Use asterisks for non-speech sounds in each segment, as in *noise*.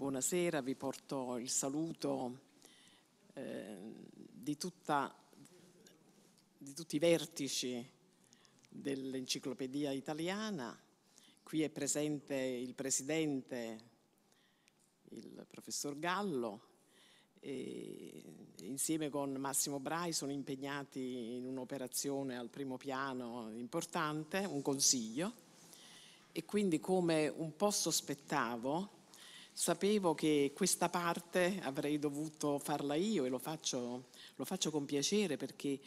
Buonasera, vi porto il saluto eh, di, tutta, di, tutti i vertici dell'enciclopedia italiana. Qui è presente il presidente, il professor Gallo, e insieme con Massimo Brai sono impegnati in un'operazione al primo piano importante, un consiglio. E quindi come un po' sospettavo, sapevo che questa parte avrei dovuto farla io e lo faccio, lo faccio con piacere perché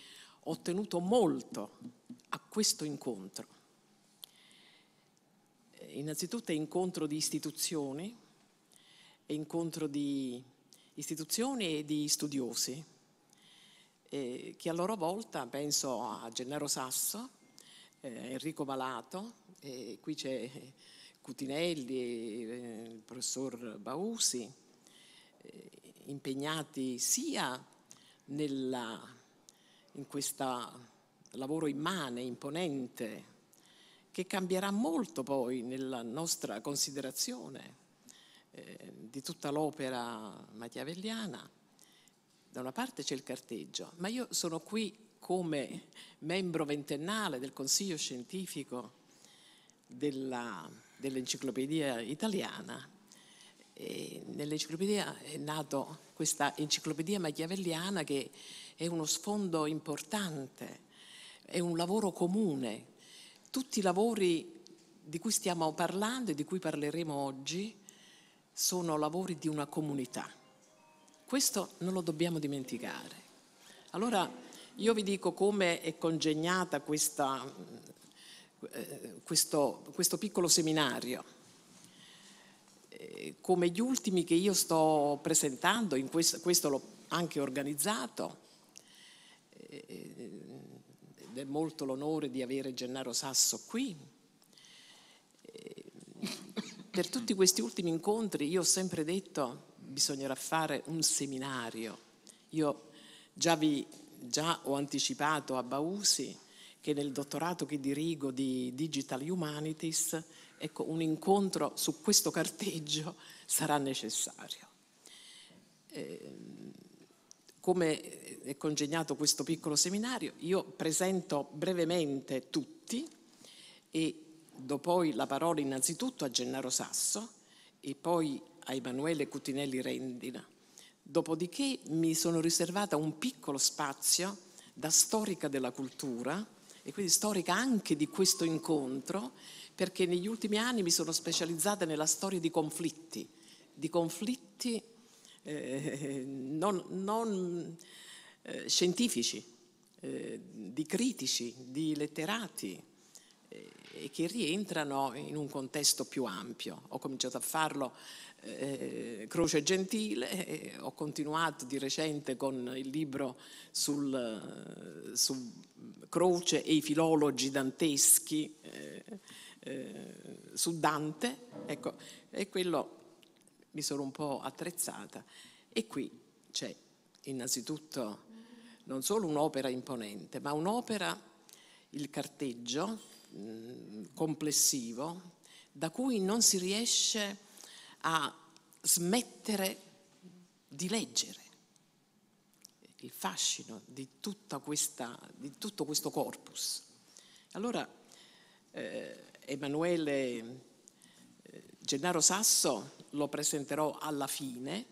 ho tenuto molto a questo incontro. Eh, innanzitutto è incontro di istituzioni, è incontro di istituzioni e di studiosi, eh, che a loro volta penso a Gennaro Sasso, eh, Enrico Malato, eh, qui c'è Cutinelli e eh, il professor Bausi, eh, impegnati sia nella, in questo lavoro immane, imponente, che cambierà molto poi nella nostra considerazione eh, di tutta l'opera machiavelliana. Da una parte c'è il carteggio, ma io sono qui come membro ventennale del Consiglio scientifico della dell'enciclopedia italiana. Nell'enciclopedia è nata questa enciclopedia machiavelliana che è uno sfondo importante, è un lavoro comune. Tutti i lavori di cui stiamo parlando e di cui parleremo oggi sono lavori di una comunità. Questo non lo dobbiamo dimenticare. Allora io vi dico come è congegnata questa eh, questo, questo piccolo seminario. Eh, come gli ultimi che io sto presentando, questo, questo l'ho anche organizzato, eh, ed è molto l'onore di avere Gennaro Sasso qui. Per tutti questi ultimi incontri io ho sempre detto bisognerà fare un seminario. Io già, vi, già ho anticipato a Bausi che nel dottorato che dirigo di Digital Humanities, ecco, un incontro su questo carteggio *laughs* sarà necessario. Ehm, come è congegnato questo piccolo seminario, io presento brevemente tutti e do poi la parola innanzitutto a Gennaro Sasso e poi a Emanuele Cutinelli Rendina. Dopodiché mi sono riservata un piccolo spazio da storica della cultura, e quindi storica anche di questo incontro, perché negli ultimi anni mi sono specializzata nella storia di conflitti, di conflitti eh, non, non eh, scientifici, eh, di critici, di letterati, e che rientrano in un contesto più ampio. Ho cominciato a farlo eh, Croce Gentile, e ho continuato di recente con il libro sul, su Croce e i filologi danteschi eh, eh su Dante, ecco, e quello mi sono un po' attrezzata. E qui c'è innanzitutto non solo un'opera imponente, ma un'opera, il carteggio, Mm, complessivo da cui non si riesce a smettere di leggere. Il fascino di, questa, di tutto questo corpus. Allora eh, Emanuele eh, Gennaro Sasso lo presenterò alla fine,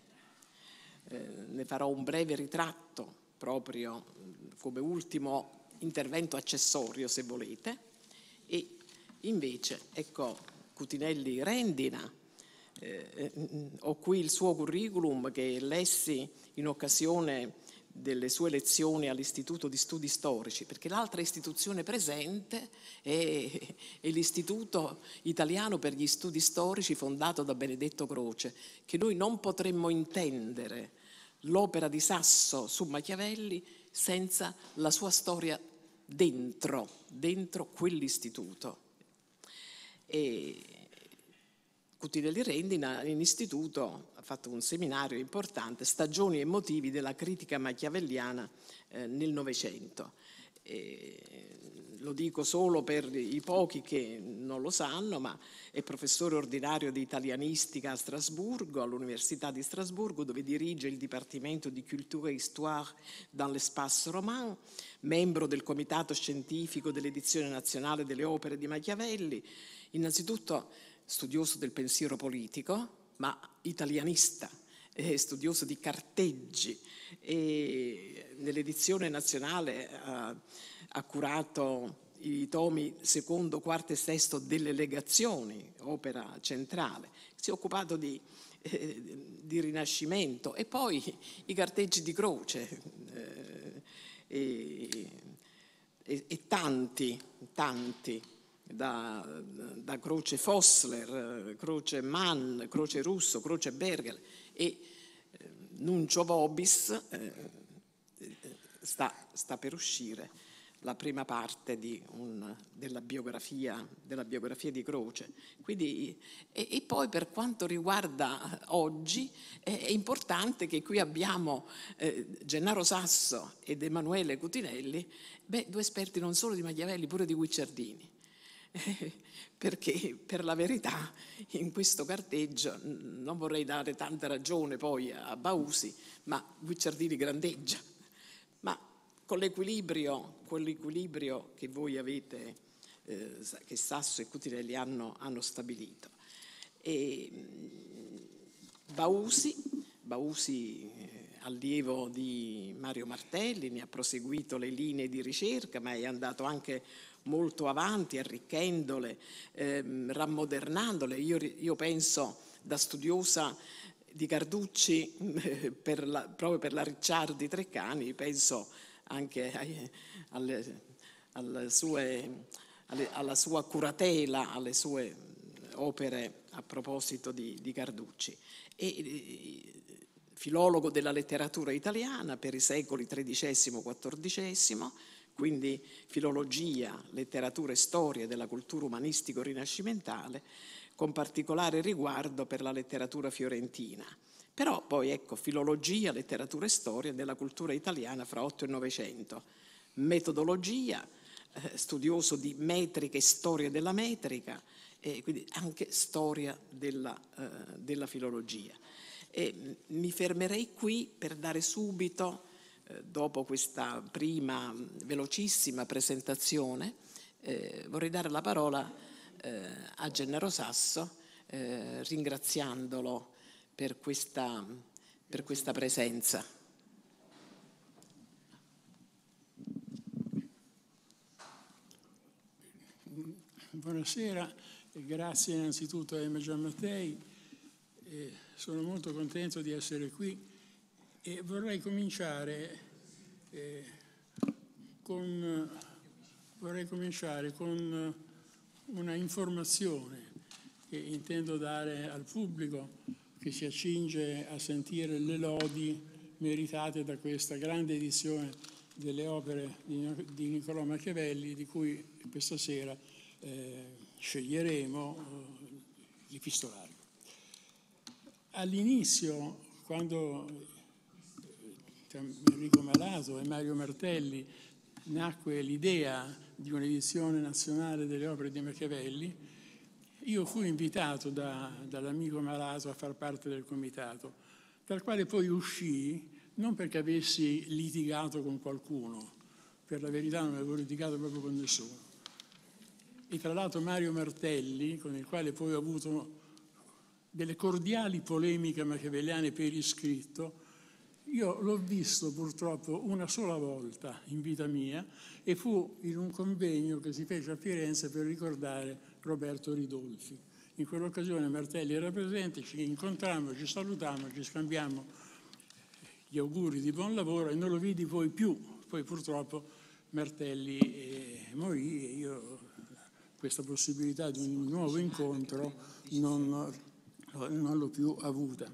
eh, ne farò un breve ritratto proprio mm, come ultimo intervento accessorio se volete e invece, ecco, Cutinelli Rendina, eh, eh mm, ho qui il suo curriculum che lessi in occasione delle sue lezioni all'Istituto di Studi Storici, perché l'altra istituzione presente è, è, l'Istituto Italiano per gli Studi Storici fondato da Benedetto Croce, che noi non potremmo intendere l'opera di Sasso su Machiavelli senza la sua storia dentro, dentro quell'istituto. E di Rendina in istituto ha fatto un seminario importante, Stagioni e motivi della critica machiavelliana eh, nel Novecento lo dico solo per i pochi che non lo sanno, ma è professore ordinario di italianistica a Strasburgo, all'Università di Strasburgo, dove dirige il Dipartimento di Culture et Histoire dans l'Espace Romain, membro del Comitato Scientifico dell'Edizione Nazionale delle Opere di Machiavelli, innanzitutto studioso del pensiero politico, ma italianista, studioso di carteggi e nell'edizione nazionale... Eh, ha curato i tomi secondo, quarto e sesto delle legazioni, opera centrale, si è occupato di, eh, di Rinascimento e poi i carteggi di croce eh, e, e, e, tanti, tanti, da, da Croce Fossler, Croce Mann, Croce Russo, Croce Bergel e eh, Nuncio Vobis eh, eh, sta, sta per uscire la prima parte un, della, biografia, della, biografia, di Croce. Quindi, e, e, poi per quanto riguarda oggi, è, è importante che qui abbiamo eh, Gennaro Sasso ed Emanuele Cutinelli, beh, due esperti non solo di Machiavelli, pure di Guicciardini. *laughs* perché per la verità in questo carteggio non vorrei dare tanta ragione poi a Bausi, ma Guicciardini grandeggia. Ma con l'equilibrio, quell'equilibrio che voi avete, eh, che Sasso e Cutirelli hanno, hanno stabilito. E, mm, Bausi, Bausi eh, allievo di Mario Martelli, ne ha proseguito le linee di ricerca, ma è andato anche molto avanti, arricchendole, ehm, rammodernandole. Io, io, penso da studiosa di Carducci, *laughs* per la, proprio per la Ricciardi Treccani, penso anche eh, alle, alle sue, alle, alla sua curatela, alle sue mm, opere a proposito di, di Carducci. E, eh, filologo della letteratura italiana per i secoli XIII XIV, quindi filologia, letteratura e storia della cultura umanistico-rinascimentale, con particolare riguardo per la letteratura fiorentina. Però poi ecco, filologia, letteratura e storia della cultura italiana fra 8 e 900, metodologia, eh, studioso di metrica e storia della metrica, e quindi anche storia della, eh, della filologia. E mm, mi fermerei qui per dare subito, eh, dopo questa prima mm, velocissima presentazione, eh, vorrei dare la parola eh, a Gennaro Sasso, eh, ringraziandolo per questa, per questa presenza. Buonasera, grazie innanzitutto a Emma Giammattei, sono molto contento di essere qui e vorrei cominciare, eh, con, vorrei cominciare con una informazione che intendo dare al pubblico che si accinge a sentire le lodi meritate da questa grande edizione delle opere di Niccolò Machiavelli, di cui questa sera eh, sceglieremo eh, l'epistolario. All'inizio, quando eh, Enrico Malato e Mario Martelli nacque l'idea di un'edizione nazionale delle opere di Machiavelli, io fui invitato da, dall'amico malato a far parte del comitato, dal quale poi uscii non perché avessi litigato con qualcuno, per la verità non avevo litigato proprio con nessuno. E tra l'altro Mario Martelli, con il quale poi ho avuto delle cordiali polemiche machiavelliane per iscritto, io l'ho visto purtroppo una sola volta in vita mia e fu in un convegno che si fece a Firenze per ricordare Roberto Ridolfi. In quell'occasione Martelli era presente, ci incontrammo, ci salutammo, ci scambiamo gli auguri di buon lavoro e non lo vidi poi più. Poi purtroppo Martelli eh, morì e io questa possibilità di un nuovo incontro non, non l'ho più avuta.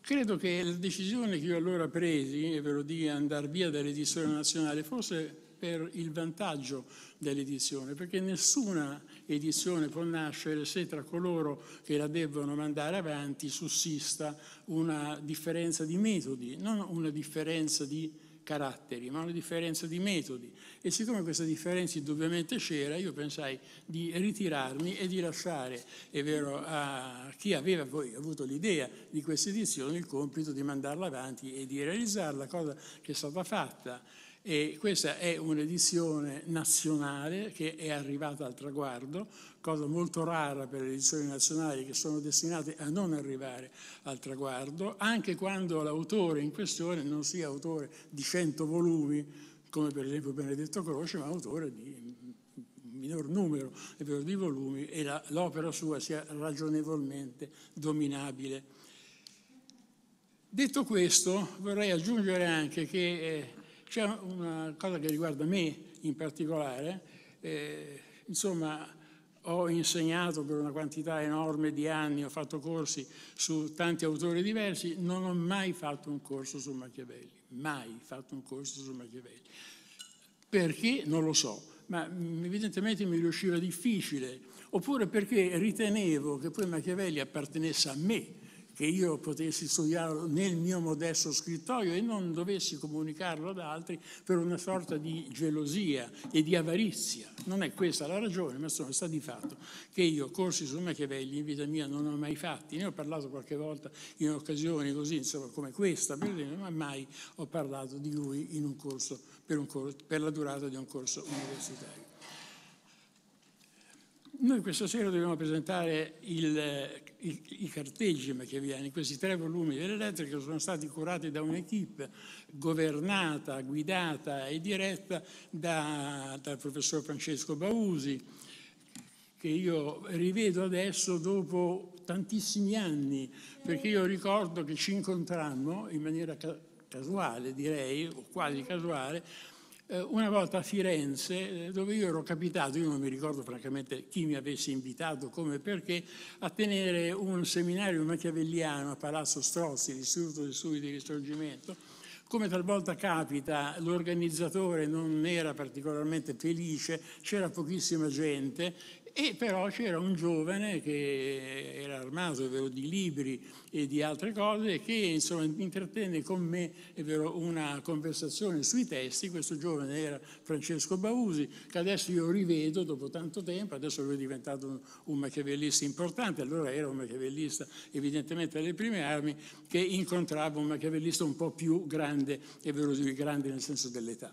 Credo che la decisione che io allora presi, e ve ovvero di andare via dall'edizione nazionale, fosse per il vantaggio dell'edizione, perché nessuna edizione può nascere se tra coloro che la devono mandare avanti sussista una differenza di metodi, non una differenza di caratteri, ma una differenza di metodi. E siccome questa differenza indubbiamente c'era, io pensai di ritirarmi e di lasciare, è vero, a chi aveva poi avuto l'idea di questa edizione il compito di mandarla avanti e di realizzarla, cosa che è stata fatta. E questa è un'edizione nazionale che è arrivata al traguardo, cosa molto rara per le edizioni nazionali che sono destinate a non arrivare al traguardo, anche quando l'autore in questione non sia autore di 100 volumi, come per esempio Benedetto Croce, ma autore di minor numero di volumi e l'opera sua sia ragionevolmente dominabile. Detto questo, vorrei aggiungere anche che eh, c'è una cosa che riguarda me in particolare, eh, insomma ho insegnato per una quantità enorme di anni, ho fatto corsi su tanti autori diversi, non ho mai fatto un corso su Machiavelli, mai fatto un corso su Machiavelli. Perché? Non lo so, ma mm, evidentemente mi riusciva difficile, oppure perché ritenevo che poi Machiavelli appartenesse a me, che io potessi studiarlo nel mio modesto scrittoio e non dovessi comunicarlo ad altri per una sorta di gelosia e di avarizia. Non è questa la ragione, ma sono stati di fatto che io corsi su Machiavelli in vita mia non ho mai fatti, ne ho parlato qualche volta in occasioni così, insomma, come questa, ma mai ho parlato di lui un corso, per, un corso, per la durata di un corso universitario. Noi questa sera dobbiamo presentare il, il, i carteggi che viene, questi tre volumi dell'elettrica sono stati curati da un'equipe governata, guidata e diretta da, dal professor Francesco Bausi, che io rivedo adesso dopo tantissimi anni, perché io ricordo che ci incontrammo in maniera casuale, direi, o quasi casuale, eh, una volta a Firenze, eh, dove io ero capitato, io non mi ricordo francamente chi mi avesse invitato, come e perché, a tenere un seminario machiavelliano a Palazzo Strozzi, l'Istituto di Studi di Risorgimento, come talvolta capita, l'organizzatore non era particolarmente felice, c'era pochissima gente e però c'era un giovane che era armato vero, di libri e di altre cose che insomma, intrattenne con me vero, una conversazione sui testi. Questo giovane era Francesco Bausi, che adesso io rivedo dopo tanto tempo, adesso lui è diventato un, un machiavellista importante, allora era un machiavellista evidentemente alle prime armi, che incontrava un machiavellista un po' più grande, è vero, grande nel senso dell'età.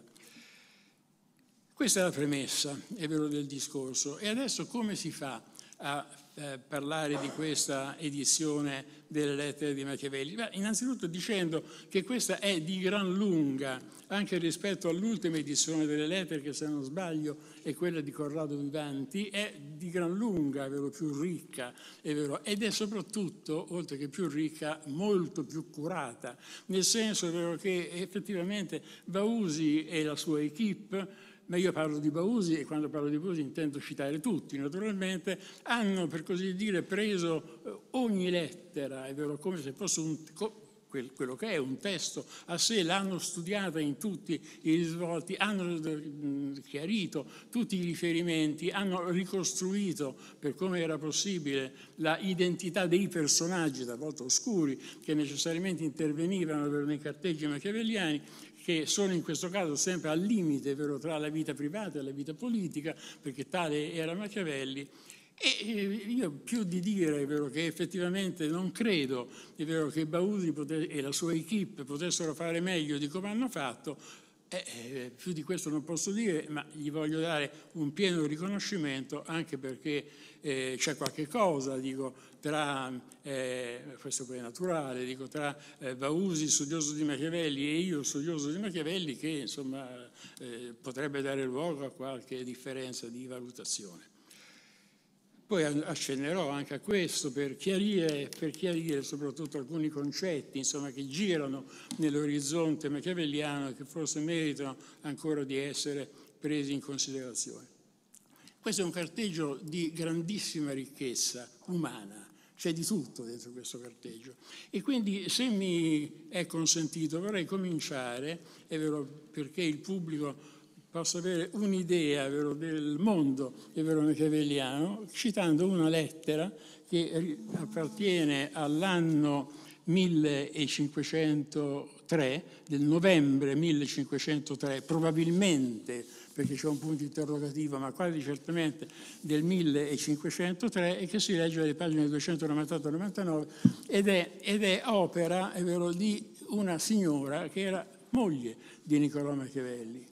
Questa è la premessa, è vero, del discorso. E adesso come si fa a eh, parlare di questa edizione delle lettere di Machiavelli? Beh, innanzitutto dicendo che questa è di gran lunga, anche rispetto all'ultima edizione delle lettere, che se non sbaglio è quella di Corrado Vivanti, è di gran lunga, è vero, più ricca, è vero, ed è soprattutto, oltre che più ricca, molto più curata, nel senso vero, che effettivamente Bausi e la sua equip ma io parlo di Bausi e quando parlo di Bausi intendo citare tutti naturalmente, hanno per così dire preso eh, ogni lettera, è vero come se fosse un, quello che è un testo a sé, l'hanno studiata in tutti i risvolti, hanno eh, chiarito tutti i riferimenti, hanno ricostruito per come era possibile la identità dei personaggi, talvolta oscuri, che necessariamente intervenivano per nei carteggi machiavelliani che sono in questo caso sempre al limite vero, tra la vita privata e la vita politica, perché tale era Machiavelli, e io più di dire vero, che effettivamente non credo vero, che Baudi e la sua equip potessero fare meglio di come hanno fatto, eh, eh, più di questo non posso dire, ma gli voglio dare un pieno riconoscimento anche perché eh, c'è qualche cosa, dico, tra eh, questo poi è naturale, dico, tra eh, Bausi, studioso di Machiavelli, e io, studioso di Machiavelli, che insomma eh, potrebbe dare luogo a qualche differenza di valutazione. Poi accennerò anche a questo per chiarire, per chiarire soprattutto alcuni concetti insomma, che girano nell'orizzonte machiavelliano e che forse meritano ancora di essere presi in considerazione. Questo è un carteggio di grandissima ricchezza umana, c'è di tutto dentro questo carteggio. E quindi se mi è consentito vorrei cominciare, perché il pubblico possa avere un'idea del mondo machiavelliano, citando una lettera che appartiene all'anno 1503, del novembre 1503, probabilmente perché c'è un punto interrogativo, ma quasi certamente del 1503 e che si legge alle pagine 298-99 ed è, ed è opera, è vero, di una signora che era moglie di Niccolò Machiavelli.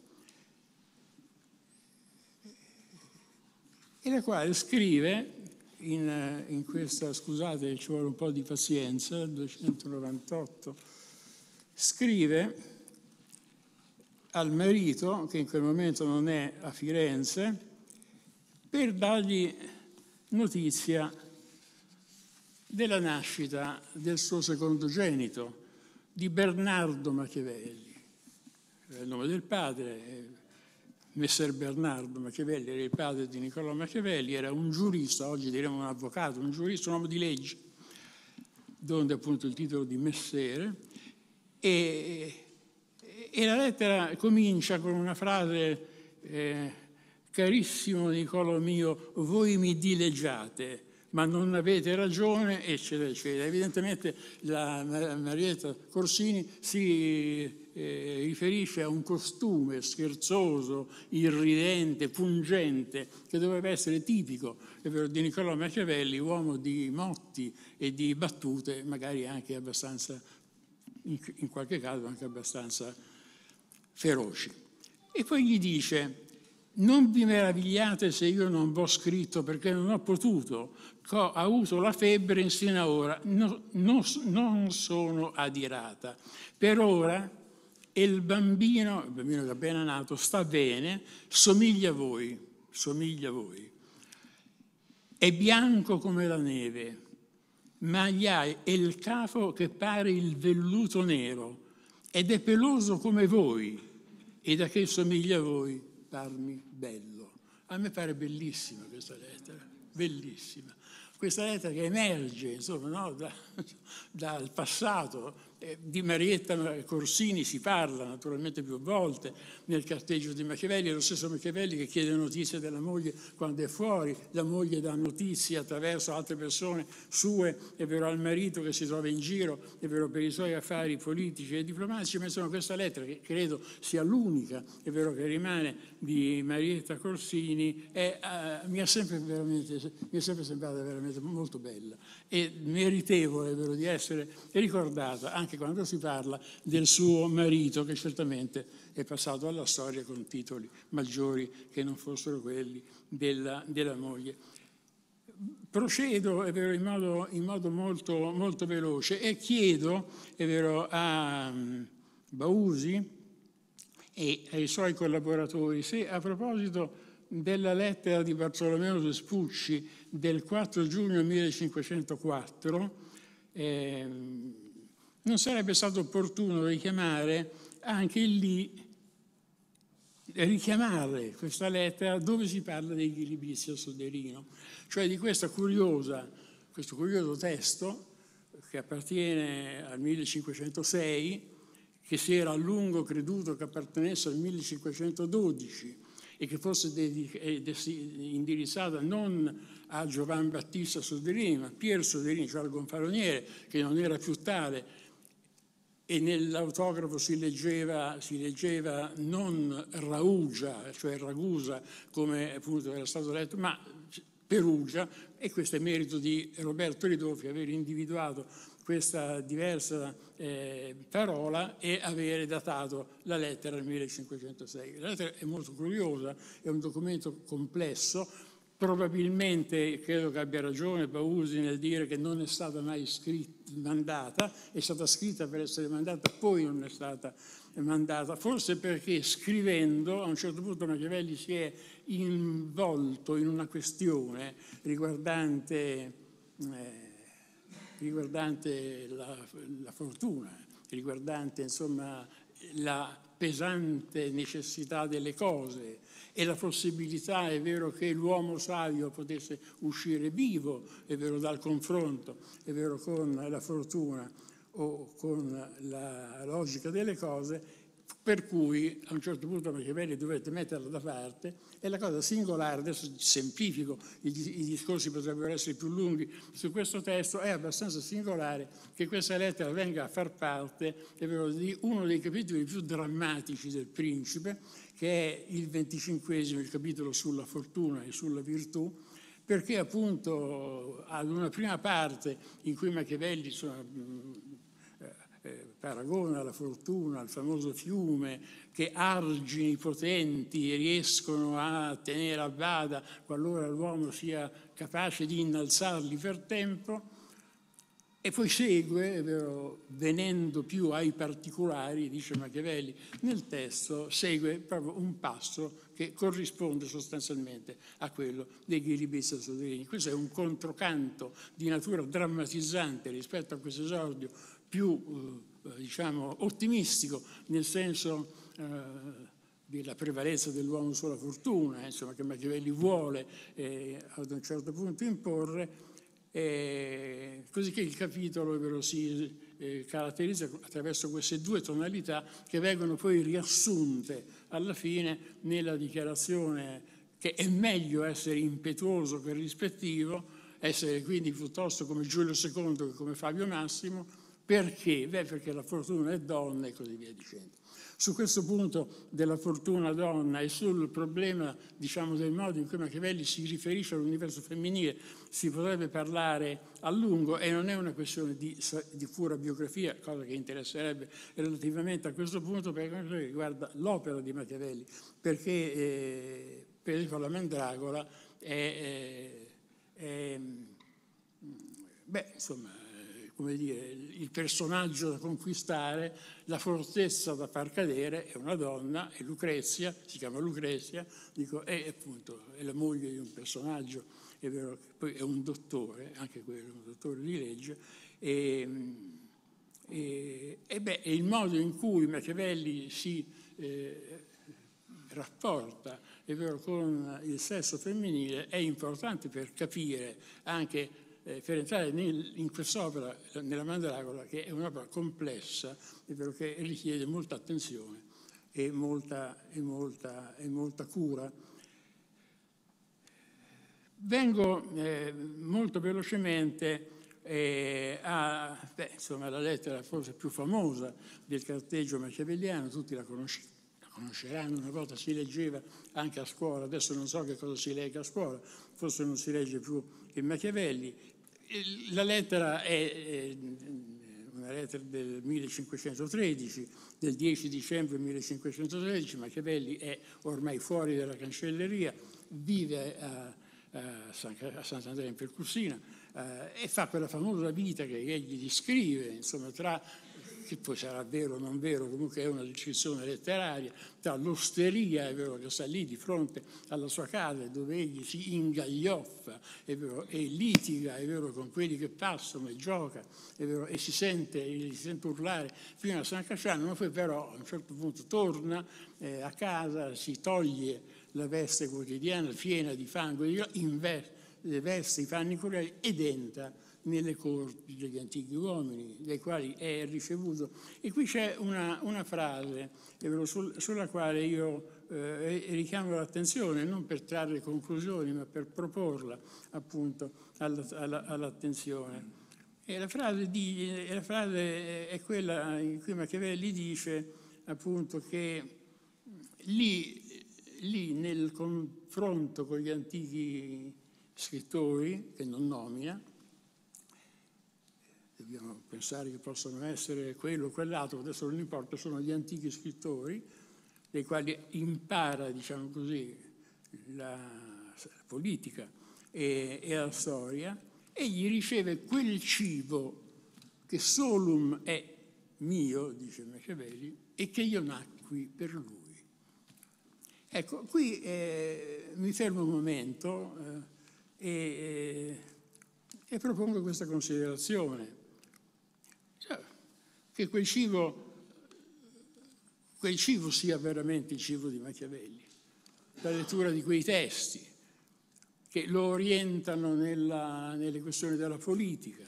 e la quale scrive in, in, questa, scusate ci vuole un po' di pazienza, 298, scrive al marito, che in quel momento non è a Firenze, per dargli notizia della nascita del suo secondogenito, di Bernardo Machiavelli. Era il nome del padre, Messer Bernardo Machiavelli era il padre di Niccolò Machiavelli, era un giurista, oggi diremmo un avvocato, un giurista, un uomo di legge, donde appunto il titolo di messere, e e la lettera comincia con una frase, eh, carissimo Nicolo mio, voi mi dileggiate, ma non avete ragione, eccetera, eccetera. Evidentemente la Marietta Corsini si eh, riferisce a un costume scherzoso, irridente, pungente, che doveva essere tipico di Niccolò Machiavelli, uomo di motti e di battute, magari anche abbastanza, in, in qualche caso anche abbastanza feroci. E poi gli dice, non vi meravigliate se io non vi ho scritto perché non ho potuto, ho avuto la febbre insieme a ora, no, no, non sono adirata. Per ora il bambino, il bambino che è appena nato, sta bene, somiglia a voi, somiglia a voi. È bianco come la neve, ma gli ha il capo che pare il velluto nero ed è peloso come voi, ed a che somiglia a voi, parmi bello. A me pare bellissima questa lettera, bellissima. Questa lettera che emerge insomma, no? da, *laughs* dal passato, eh, di Marietta Corsini si parla naturalmente più volte nel carteggio di Machiavelli, è lo stesso Machiavelli che chiede notizie della moglie quando è fuori, la moglie dà notizie attraverso altre persone sue, è vero al marito che si trova in giro, è vero per i suoi affari politici e diplomatici, ma insomma questa lettera che credo sia l'unica, è vero che rimane di Marietta Corsini, è, uh, mi, è sempre, mi è sempre sembrata veramente molto bella e meritevole vero, di essere ricordata anche quando si parla del suo marito che certamente è passato alla storia con titoli maggiori che non fossero quelli della, della moglie. Procedo vero, in, modo, in modo, molto, molto veloce e chiedo vero, a mm, Bausi e ai suoi collaboratori se a proposito della lettera di Bartolomeo Vespucci del 4 giugno 1504 eh, non sarebbe stato opportuno richiamare anche lì richiamare questa lettera dove si parla dei ghiribissi Soderino, cioè di curiosa, questo curioso testo che appartiene al 1506, che si era a lungo creduto che appartenesse al 1512, e che fosse eh, indirizzata non a Giovan Battista Soderini, ma a Pier Soderini, cioè al gonfaloniere, che non era più tale, e nell'autografo si leggeva, si leggeva non Raugia, cioè Ragusa, come appunto era stato detto, ma Perugia, e questo è merito di Roberto Ridolfi aver individuato questa diversa eh, parola e avere datato la lettera del 1506. La lettera è molto curiosa, è un documento complesso, probabilmente credo che abbia ragione Bausi nel dire che non è stata mai scritta, mandata, è stata scritta per essere mandata, poi non è stata mandata, forse perché scrivendo a un certo punto Machiavelli si è involto in una questione riguardante... Eh, riguardante la, la fortuna, riguardante insomma, la pesante necessità delle cose e la possibilità, è vero, che l'uomo savio potesse uscire vivo, è vero, dal confronto, è vero, con la fortuna o con la logica delle cose per cui a un certo punto Machiavelli dovette metterla da parte e la cosa singolare, adesso semplifico, i, i discorsi potrebbero essere più lunghi su questo testo, è abbastanza singolare che questa lettera venga a far parte di uno dei capitoli più drammatici del principe, che è il venticinquesimo, il capitolo sulla fortuna e sulla virtù, perché appunto ad una prima parte in cui Machiavelli insomma, eh, paragona la fortuna al famoso fiume che argini potenti riescono a tenere a bada qualora l'uomo sia capace di innalzarli per tempo, e poi segue, vero, venendo più ai particolari, dice Machiavelli nel testo, segue proprio un passo che corrisponde sostanzialmente a quello dei Ghiribizza Soderini. Questo è un controcanto di natura drammatizzante rispetto a questo esordio più eh, diciamo, ottimistico, nel senso eh, della prevalenza dell'uomo sulla fortuna, eh, insomma, che Machiavelli vuole eh, ad un certo punto imporre, eh, così che il capitolo eh, però si caratterizza attraverso queste due tonalità che vengono poi riassunte alla fine nella dichiarazione che è meglio essere impetuoso che rispettivo, essere quindi piuttosto come Giulio II che come Fabio Massimo, perché? Beh, perché la fortuna è donna e così via dicendo. Su questo punto della fortuna donna e sul problema, diciamo, del modo in cui Machiavelli si riferisce all'universo femminile, si potrebbe parlare a lungo e non è una questione di, di pura biografia, cosa che interesserebbe relativamente a questo punto per quanto riguarda l'opera di Machiavelli, perché eh, per esempio la Mandragola è, eh, è, è mm, beh, insomma, come dire, il personaggio da conquistare, la fortezza da far cadere è una donna, è Lucrezia, si chiama Lucrezia, dico, è appunto, è la moglie di un personaggio, è vero, poi è un dottore, anche quello, un dottore di legge, e, e, e beh, è il modo in cui Machiavelli si eh, rapporta, è vero, con il sesso femminile è importante per capire anche eh, per entrare in quest'opera, nella Mandragola, che è un'opera complessa, e vero che richiede molta attenzione e molta, e molta, e molta cura. Vengo eh, molto velocemente eh, a, beh, insomma, la lettera forse più famosa del carteggio machiavelliano, tutti la, conosci la conosceranno, una volta si leggeva anche a scuola, adesso non so che cosa si legga a scuola, forse non si legge più in Machiavelli, la lettera è una lettera del 1513, del 10 dicembre 1513, Machiavelli è ormai fuori dalla cancelleria, vive a, a Sant'Andrea in Percussina eh, e fa quella famosa vita che egli descrive, insomma, tra che poi sarà vero o non vero, comunque è una distinzione letteraria, tra l'osteria, è vero, che sta lì di fronte alla sua casa dove egli si ingaglioffa, è vero, e litiga, è vero, con quelli che passano e gioca, è vero, e si sente, si sente urlare fino a San Casciano, ma poi però a un certo punto torna eh, a casa, si toglie la veste quotidiana piena di fango, investe le vesti, i panni corali ed entra nelle corti degli antichi uomini, dai quali è ricevuto. E qui c'è una, una frase eh, sul, sulla quale io eh, richiamo l'attenzione, non per trarre conclusioni, ma per proporla appunto all'attenzione. E la frase, di, eh, la frase, è quella in cui Machiavelli dice appunto che lì, lì nel confronto con gli antichi scrittori, che non nomina, dobbiamo pensare che possono essere quello o quell'altro, adesso non importa, sono gli antichi scrittori dei quali impara, diciamo così, la, la politica e, e, la storia, egli riceve quel cibo che solum è mio, dice Machiavelli, e che io nacqui per lui. Ecco, qui eh, mi fermo un momento eh, e, e propongo questa considerazione che quel cibo, quel cibo sia veramente il cibo di Machiavelli, la lettura di quei testi che lo orientano nella, nelle questioni della politica,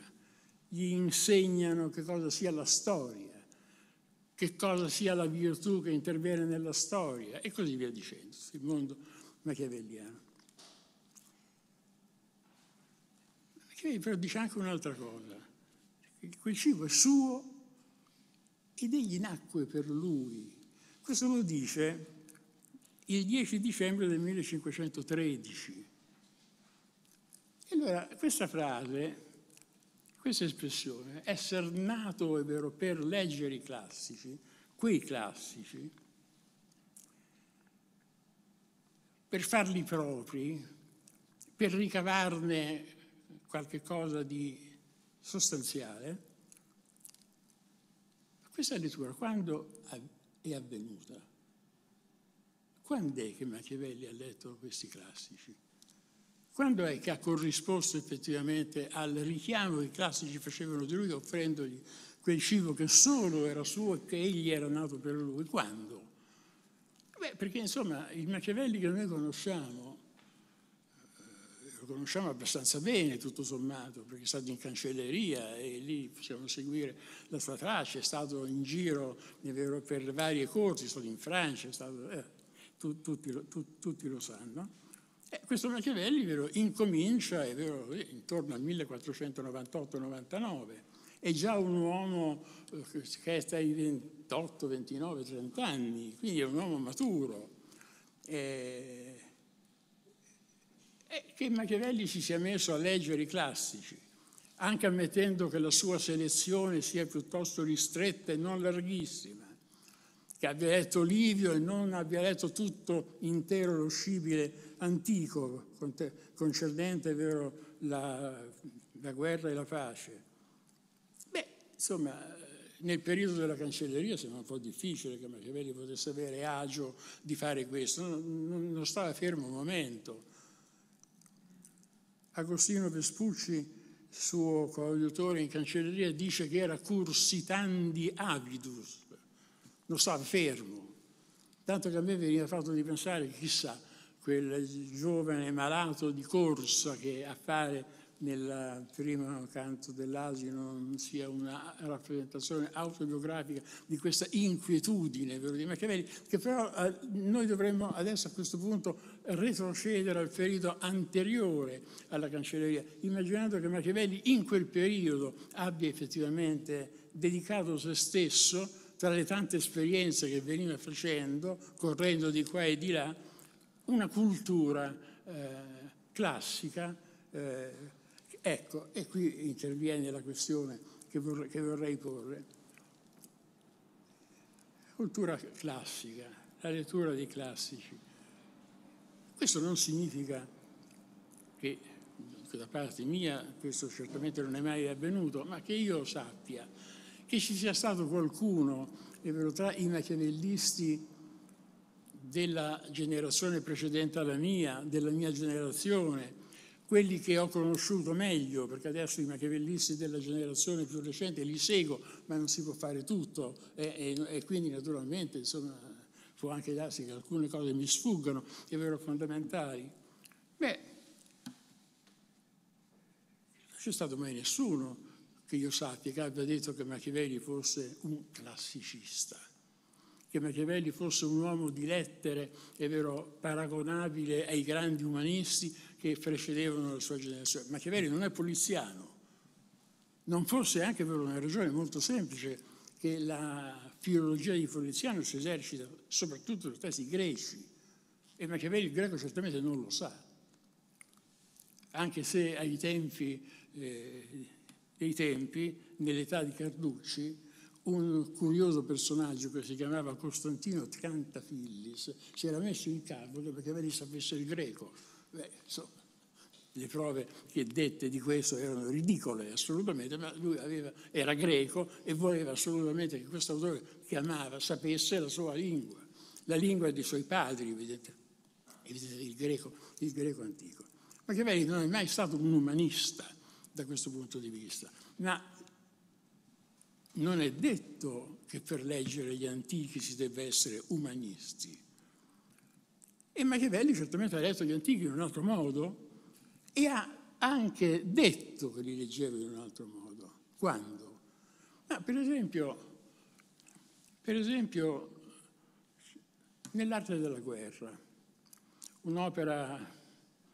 gli insegnano che cosa sia la storia, che cosa sia la virtù che interviene nella storia e così via dicendo, il mondo machiavelliano. Machiavelli però dice anche un'altra cosa, quel cibo è suo ed egli nacque per lui. Questo lo dice il 10 dicembre del 1513. E allora questa frase, questa espressione, essere nato, è vero, per leggere i classici, quei classici, per farli propri, per ricavarne qualche cosa di sostanziale, questa lettura quando è avvenuta? Quando è che Machiavelli ha letto questi classici? Quando è che ha corrisposto effettivamente al richiamo che i classici facevano di lui offrendogli quel cibo che solo era suo e che egli era nato per lui? Quando? Beh, perché insomma il Machiavelli che noi conosciamo conosciamo abbastanza bene tutto sommato, perché è stato in cancelleria e lì possiamo seguire la sua traccia, è stato in giro per varie corti, è stato in Francia, è stato, eh, tu, tutti, tu, tutti, lo sanno. E questo Machiavelli vero, incomincia vero, eh, intorno al 1498-99, è già un uomo eh, che sta ai 28, 29, 30 anni, quindi è un uomo maturo. Eh, è eh, che Machiavelli si sia messo a leggere i classici, anche ammettendo che la sua selezione sia piuttosto ristretta e non larghissima, che abbia letto Livio e non abbia letto tutto intero lo scibile antico concernente vero, la, la guerra e la pace. Beh, insomma, nel periodo della cancelleria sembra un po' difficile che Machiavelli potesse avere agio di fare questo, non, non stava fermo un momento Agostino Vespucci, suo coadiutore in cancelleria, dice che era cursitandi avidus, non stava fermo, tanto che a me veniva fatto di pensare, chissà, quel giovane malato di corsa che a fare nel primo canto dell'asino sia una rappresentazione autobiografica di questa inquietudine di Machiavelli, che però eh, noi dovremmo adesso a questo punto retrocedere al periodo anteriore alla cancelleria, immaginando che Machiavelli in quel periodo abbia effettivamente dedicato se stesso, tra le tante esperienze che veniva facendo, correndo di qua e di là, una cultura eh, classica. Eh, Ecco, e qui interviene la questione che vorrei, che vorrei porre. Cultura classica, la lettura dei classici. Questo non significa che da parte mia, questo certamente non è mai avvenuto, ma che io sappia che ci sia stato qualcuno, è vero, tra i machiavellisti della generazione precedente alla mia, della mia generazione, quelli che ho conosciuto meglio, perché adesso i machiavellisti della generazione più recente li seguo, ma non si può fare tutto e, e, e quindi naturalmente insomma, può anche darsi che alcune cose mi sfuggano, che vero fondamentali. Beh, non c'è stato mai nessuno che io sappia che abbia detto che Machiavelli fosse un classicista che Machiavelli fosse un uomo di lettere, è vero, paragonabile ai grandi umanisti, che precedevano la sua generazione. Machiavelli non è poliziano, non fosse anche per una ragione molto semplice che la filologia di Poliziano si esercita soprattutto nei testi greci e Machiavelli il greco certamente non lo sa, anche se ai tempi, eh, dei tempi nell'età di Carducci, un curioso personaggio che si chiamava Costantino Trantafillis si era messo in capo che Machiavelli sapesse il greco Beh, insomma, le prove che dette di questo erano ridicole assolutamente, ma lui aveva, era greco e voleva assolutamente che questo autore che amava sapesse la sua lingua, la lingua dei suoi padri, vedete, il greco, il greco antico. Machiavelli non è mai stato un umanista da questo punto di vista, ma non è detto che per leggere gli antichi si debba essere umanisti e Machiavelli certamente ha letto gli antichi in un altro modo e ha anche detto che li leggeva in un altro modo. Quando? No, per esempio, per esempio nell'arte della guerra, un'opera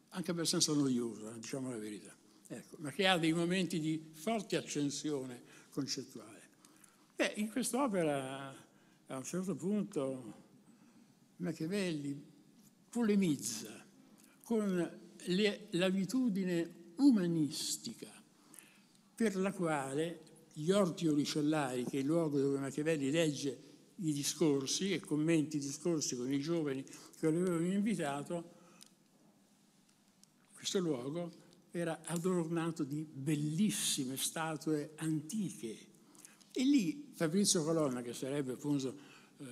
anche abbastanza noiosa, diciamo la verità, ecco, ma che ha dei momenti di forte accensione concettuale. Beh, in quest'opera a un certo punto Machiavelli polemizza con l'abitudine umanistica per la quale gli orti oricellari, che è il luogo dove Machiavelli legge i discorsi e commenti i discorsi con i giovani che lo avevano invitato, questo luogo era adornato di bellissime statue antiche. E lì Fabrizio Colonna, che sarebbe appunto eh,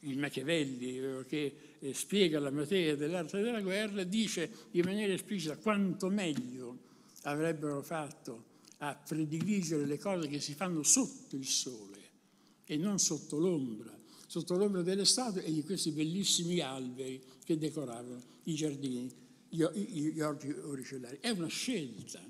il Machiavelli, eh, che spiega la materia dell'arte della guerra, dice in maniera esplicita quanto meglio avrebbero fatto a prediligere le cose che si fanno sotto il sole e non sotto l'ombra, sotto l'ombra delle statue e di questi bellissimi alberi che decoravano i giardini, gli, gli orti oricellari. È una scelta.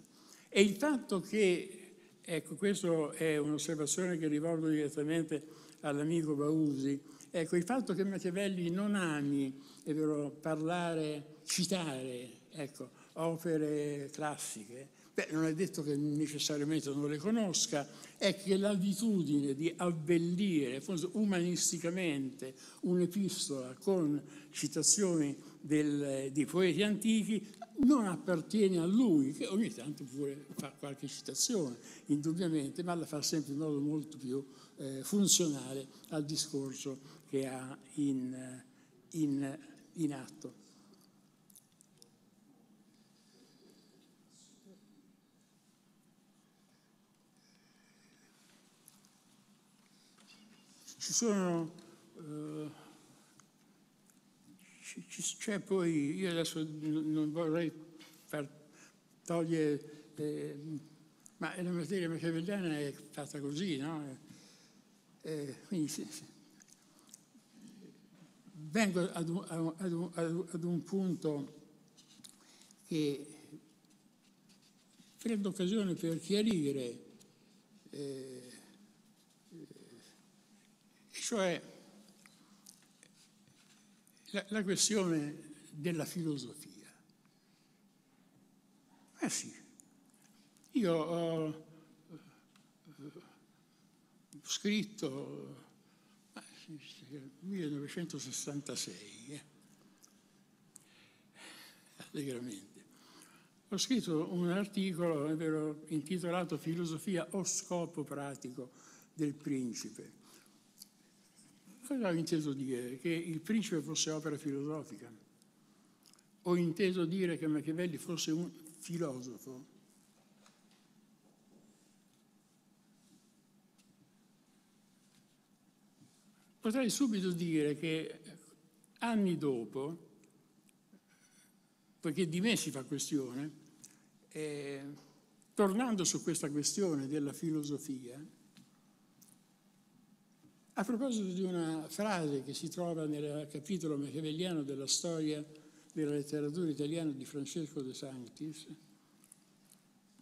E il fatto che, ecco, questa è un'osservazione che rivolgo direttamente all'amico Bausi, Ecco, il fatto che Machiavelli non ami, è vero, parlare, citare, ecco, opere classiche, beh, non è detto che necessariamente non le conosca, è che l'abitudine di abbellire forse umanisticamente un'epistola con citazioni del, di poeti antichi non appartiene a lui, che ogni tanto pure fa qualche citazione, indubbiamente, ma la fa sempre in modo molto più eh, funzionale al discorso che ha in, in, in atto. Ci sono... Eh, c'è poi, io adesso non vorrei far togliere, eh, ma la materia machiavelliana è fatta così, no? Eh, quindi vengo ad un, ad, un, ad un, punto che prendo occasione per chiarire, eh, cioè la, la, questione della filosofia. Eh sì, io ho, ho eh, scritto 1966, eh? allegramente. Ho scritto un articolo vero, intitolato Filosofia o scopo pratico del principe. Cosa ho inteso dire? Che il principe fosse opera filosofica. Ho inteso dire che Machiavelli fosse un filosofo potrei subito dire che anni dopo, poiché di me si fa questione, eh, tornando su questa questione della filosofia, a proposito di una frase che si trova nel capitolo machiavelliano della storia della letteratura italiana di Francesco De Sanctis,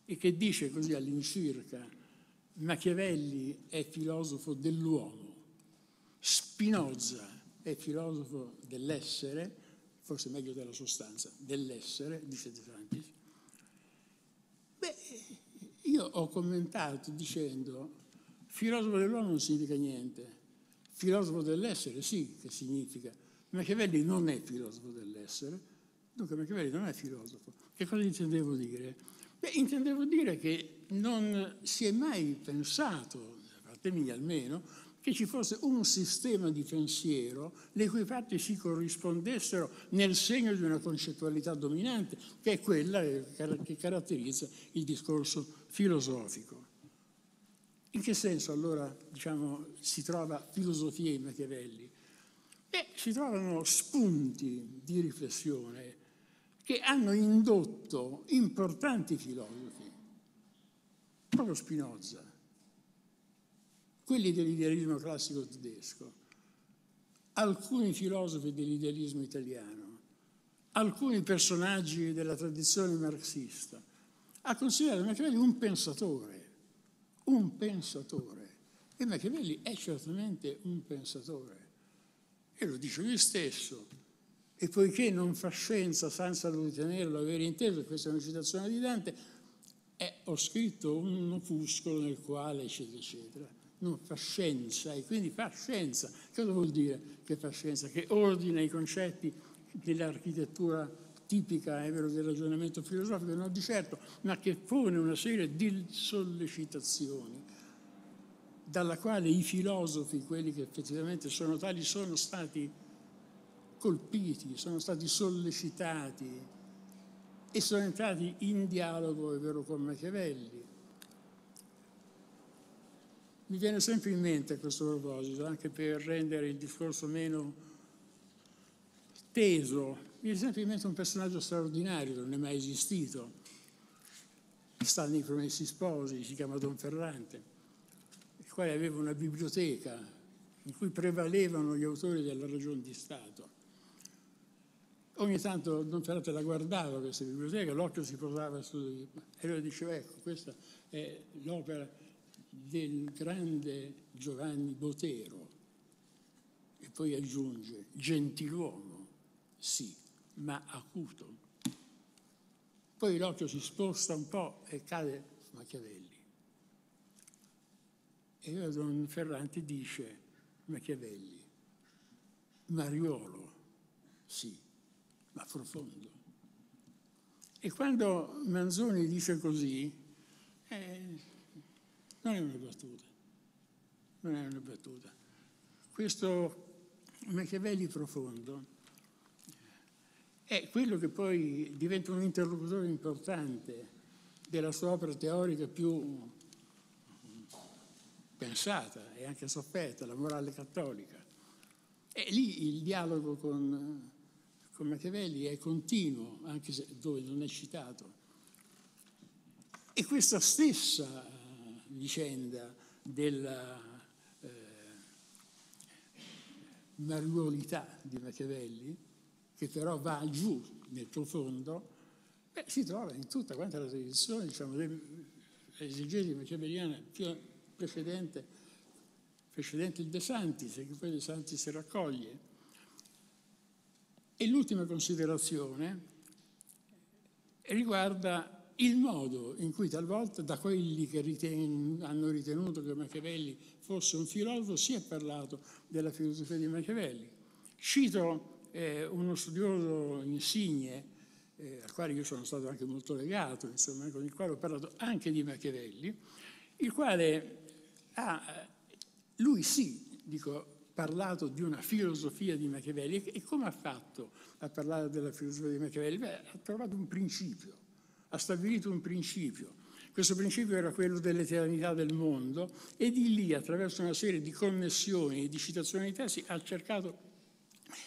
e che dice così all'incirca, Machiavelli è filosofo dell'uomo. Spinoza è filosofo dell'essere, forse meglio della sostanza, dell'essere, dice De Franchi. Beh, io ho commentato dicendo filosofo dell'uomo non significa niente, filosofo dell'essere sì che significa, Machiavelli non è filosofo dell'essere, dunque Machiavelli non è filosofo. Che cosa intendevo dire? Beh, intendevo dire che non si è mai pensato, da parte mia almeno, che ci fosse un sistema di pensiero le cui parti si corrispondessero nel segno di una concettualità dominante, che è quella che caratterizza il discorso filosofico. In che senso allora diciamo, si trova filosofia in Machiavelli? Beh, si trovano spunti di riflessione che hanno indotto importanti filosofi, proprio Spinoza, quelli dell'idealismo classico tedesco, alcuni filosofi dell'idealismo italiano, alcuni personaggi della tradizione marxista, a considerare Machiavelli un pensatore, un pensatore. E Machiavelli è certamente un pensatore. E lo dice lui stesso. E poiché non fa scienza senza ritenerlo aver inteso, questa è una citazione di Dante, eh, ho scritto un opuscolo nel quale, eccetera, eccetera non fa scienza e quindi fa scienza. Cosa vuol dire che fa scienza? Che ordina i concetti dell'architettura tipica, è vero, del ragionamento filosofico, non di certo, ma che pone una serie di sollecitazioni dalla quale i filosofi, quelli che effettivamente sono tali, sono stati colpiti, sono stati sollecitati e sono entrati in dialogo, è vero, con Machiavelli mi viene sempre in mente a questo proposito, anche per rendere il discorso meno teso. Mi viene sempre in mente un personaggio straordinario, non è mai esistito. Sta nei Promessi Sposi, si chiama Don Ferrante, il quale aveva una biblioteca in cui prevalevano gli autori della ragione di Stato ogni tanto Don Ferrante la guardava questa biblioteca, l'occhio si posava su di lui e lui diceva ecco questa è l'opera del grande Giovanni Botero e poi aggiunge gentiluomo, sì, ma acuto. Poi l'occhio si sposta un po' e cade Machiavelli. E allora Don Ferrante dice Machiavelli, Mariolo, sì, ma profondo. E quando Manzoni dice così, eh, non è una battuta, non è una battuta. Questo Machiavelli profondo è quello che poi diventa un interlocutore importante della sua opera teorica più pensata e anche sofferta, la morale cattolica. E lì il dialogo con, con Machiavelli è continuo, anche se, dove non è citato. E questa stessa vicenda della eh, manualità di Machiavelli, che però va giù nel profondo, beh, si trova in tutta quanta la tradizione diciamo, esigesi machiavelliana più precedente, precedente il De Santis, che poi De Santis raccoglie. E l'ultima considerazione riguarda il modo in cui talvolta da quelli che riten hanno ritenuto che Machiavelli fosse un filosofo si è parlato della filosofia di Machiavelli. Cito eh, uno studioso insigne, eh, al quale io sono stato anche molto legato, insomma, con il quale ho parlato anche di Machiavelli, il quale ha, lui sì, dico, parlato di una filosofia di Machiavelli e come ha fatto a parlare della filosofia di Machiavelli? Beh, ha trovato un principio ha stabilito un principio. Questo principio era quello dell'eternità del mondo e di lì, attraverso una serie di connessioni e di citazioni di tesi, ha cercato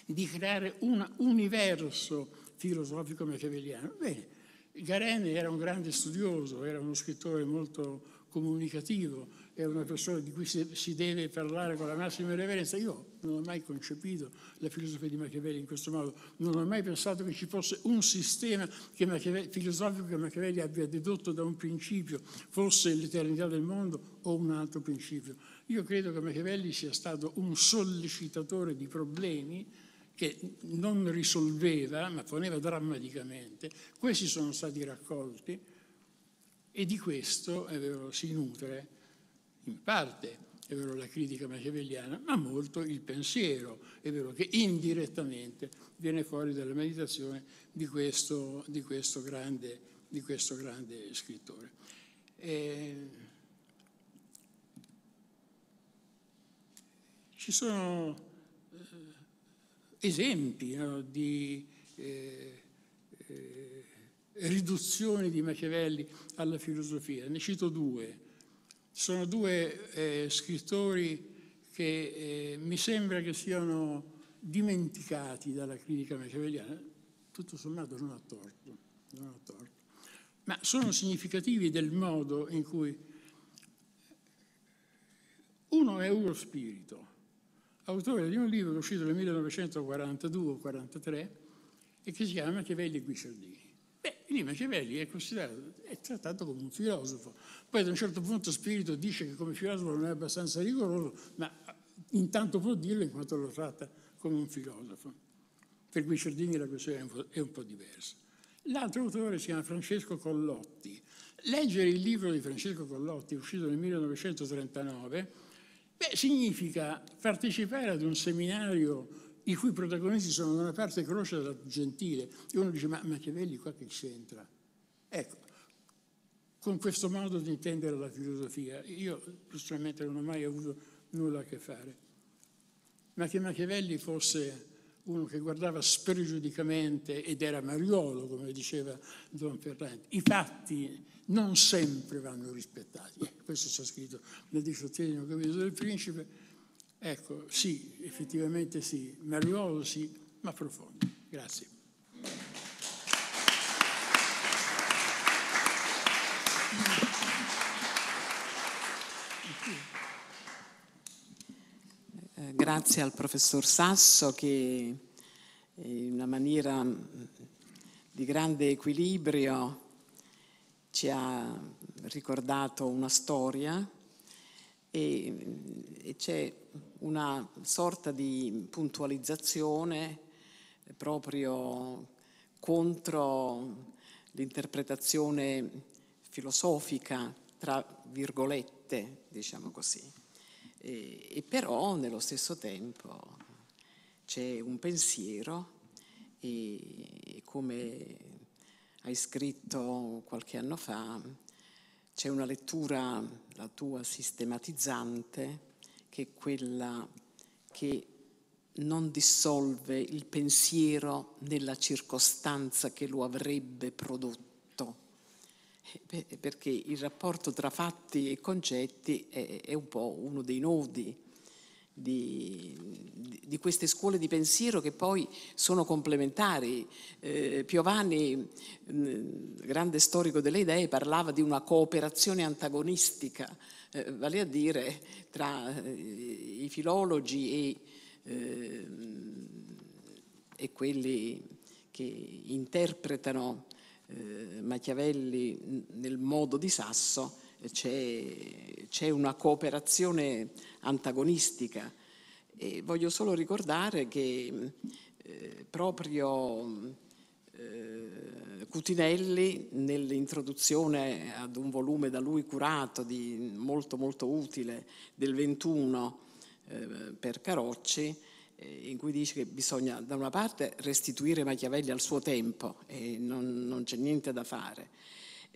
di creare un universo filosofico machiavelliano. Bene, Garene era un grande studioso, era uno scrittore molto comunicativo, è una persona di cui si deve parlare con la massima reverenza. Io non ho mai concepito la filosofia di Machiavelli in questo modo, non ho mai pensato che ci fosse un sistema che filosofico che Machiavelli abbia dedotto da un principio, fosse l'eternità del mondo o un altro principio. Io credo che Machiavelli sia stato un sollecitatore di problemi che non risolveva, ma poneva drammaticamente. Questi sono stati raccolti e di questo eh, si nutre in parte è vero la critica machiavelliana, ma molto il pensiero, è vero che indirettamente viene fuori dalla meditazione di questo, di questo, grande, di questo grande, scrittore. E... Eh, ci sono eh, esempi no, di eh, eh, riduzioni di Machiavelli alla filosofia, ne cito due sono due eh, scrittori che eh, mi sembra che siano dimenticati dalla critica machiavelliana, tutto sommato non ha torto, non ha torto. ma sono significativi del modo in cui uno è Uro Spirito, autore di un libro uscito nel 1942-43 e che si chiama Machiavelli e Guicciardini. Beh, lì Machiavelli è considerato, è trattato come un filosofo. Poi ad un certo punto Spirito dice che come filosofo non è abbastanza rigoroso, ma intanto può dirlo in quanto lo tratta come un filosofo. Per cui Cerdini la questione è un po', è un po diversa. L'altro autore si chiama Francesco Collotti. Leggere il libro di Francesco Collotti, uscito nel 1939, beh, significa partecipare ad un seminario i cui protagonisti sono da una parte Croce e dall'altra Gentile. E uno dice, ma Machiavelli qua che c'entra? Ecco, con questo modo di intendere la filosofia, io personalmente non ho mai avuto nulla a che fare. Ma che Machiavelli fosse uno che guardava spregiudicamente, ed era mariolo, come diceva Don Ferrante, i fatti non sempre vanno rispettati. Ecco, questo c'è scritto nel diciottesimo capitolo del Principe, Ecco, sì, effettivamente sì, Mariolo sì, ma profondo. Grazie. Eh, grazie al professor Sasso che eh, in una maniera mm, di grande equilibrio ci ha ricordato una storia e, e c'è una sorta di puntualizzazione proprio contro l'interpretazione filosofica, tra virgolette, diciamo così. E, e però nello stesso tempo c'è un pensiero e, come hai scritto qualche anno fa, c'è una lettura, la tua, sistematizzante che è quella che non dissolve il pensiero nella circostanza che lo avrebbe prodotto. Eh, perché il rapporto tra fatti e concetti è un po' uno dei nodi di, di, queste scuole di pensiero che poi sono complementari. Eh, Piovanni, mh, mm, grande storico delle idee, parlava di una cooperazione antagonistica, eh, vale a dire tra eh, i filologi e, ehm, e, quelli che interpretano eh, Machiavelli mm, nel modo di Sasso c'è, c'è una cooperazione antagonistica. E voglio solo ricordare che eh, proprio eh, Cutinelli, nell'introduzione ad un volume da lui curato, di, molto molto utile, del 21 eh, per Carocci, eh, in cui dice che bisogna da una parte restituire Machiavelli al suo tempo e non, non c'è niente da fare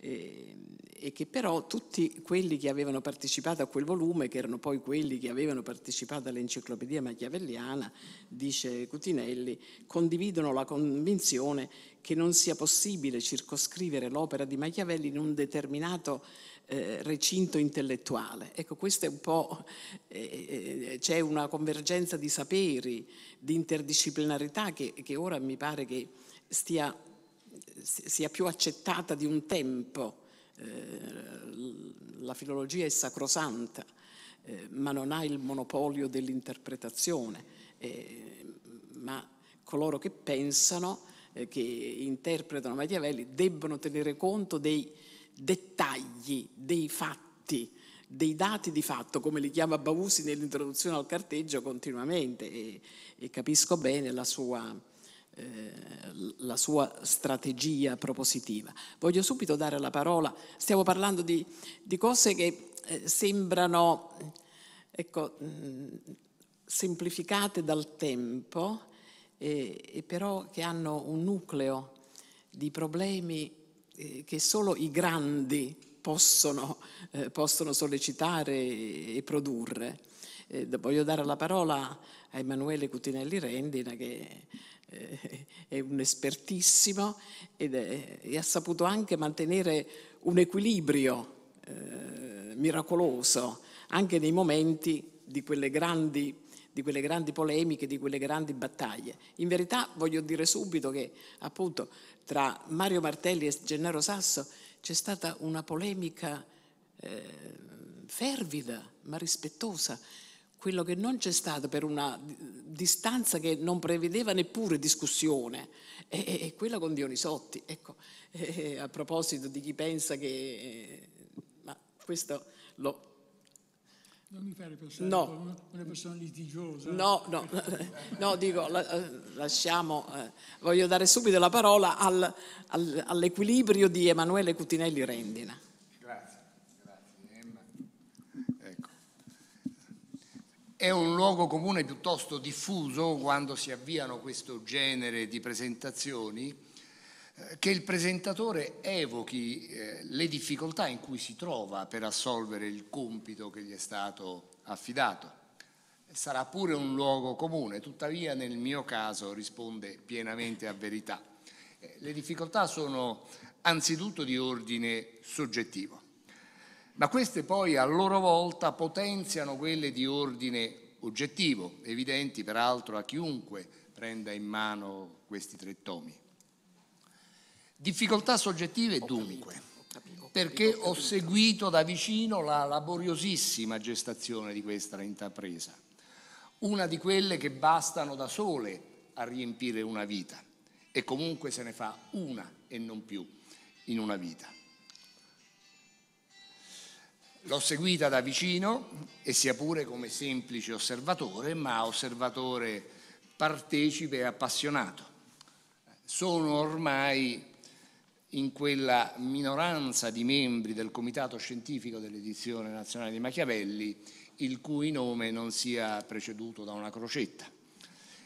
Ehm, e che però tutti quelli che avevano partecipato a quel volume, che erano poi quelli che avevano partecipato all'enciclopedia machiavelliana, dice Cutinelli, condividono la convinzione che non sia possibile circoscrivere l'opera di Machiavelli in un determinato eh, recinto intellettuale. Ecco, questo è un po', eh, eh, c'è una convergenza di saperi, di interdisciplinarità che, che ora mi pare che stia sia più accettata di un tempo. Eh, la filologia è sacrosanta, eh, ma non ha il monopolio dell'interpretazione, eh, ma coloro che pensano, che interpretano Machiavelli, debbono tenere conto dei dettagli, dei fatti, dei dati di fatto, come li chiama Bavusi nell'introduzione al carteggio continuamente e, e capisco bene la sua eh, la sua strategia propositiva. Voglio subito dare la parola, stiamo parlando di, di cose che eh, sembrano ecco, semplificate dal tempo, e, e però che hanno un nucleo di problemi eh, che solo i grandi possono, possono sollecitare e produrre. voglio dare la parola a Emanuele Cutinelli Rendina che è un espertissimo ed è, e ha saputo anche mantenere un equilibrio eh, miracoloso anche nei momenti di quelle, grandi, di quelle, grandi, polemiche, di quelle grandi battaglie. In verità voglio dire subito che appunto tra Mario Martelli e Gennaro Sasso c'è stata una polemica eh, fervida ma rispettosa quello che non c'è stato per una distanza che non prevedeva neppure discussione, e, e quella con Dionisotti. Ecco, e, a proposito di chi pensa che... Eh, ma questo lo... Non mi pare pensare no. Una, persona litigiosa. No, no, *laughs* no dico, eh, lasciamo, eh, voglio dare subito la parola al, al, all'equilibrio di Emanuele Cutinelli Rendina. È un luogo comune piuttosto diffuso quando si avviano questo genere di presentazioni eh, che il presentatore evochi eh, le difficoltà in cui si trova per assolvere il compito che gli è stato affidato. Sarà pure un luogo comune, tuttavia nel mio caso risponde pienamente a verità. Eh, le difficoltà sono anzitutto di ordine soggettivo ma queste poi a loro volta potenziano quelle di ordine oggettivo, evidenti peraltro a chiunque prenda in mano questi tre tomi. Difficoltà soggettive dunque, perché ho seguito da vicino la laboriosissima gestazione di questa intrapresa, una di quelle che bastano da sole a riempire una vita e comunque se ne fa una e non più in una vita. L'ho seguita da vicino e sia pure come semplice osservatore, ma osservatore partecipe e appassionato. Sono ormai in quella minoranza di membri del Comitato Scientifico dell'Edizione Nazionale di Machiavelli il cui nome non sia preceduto da una crocetta.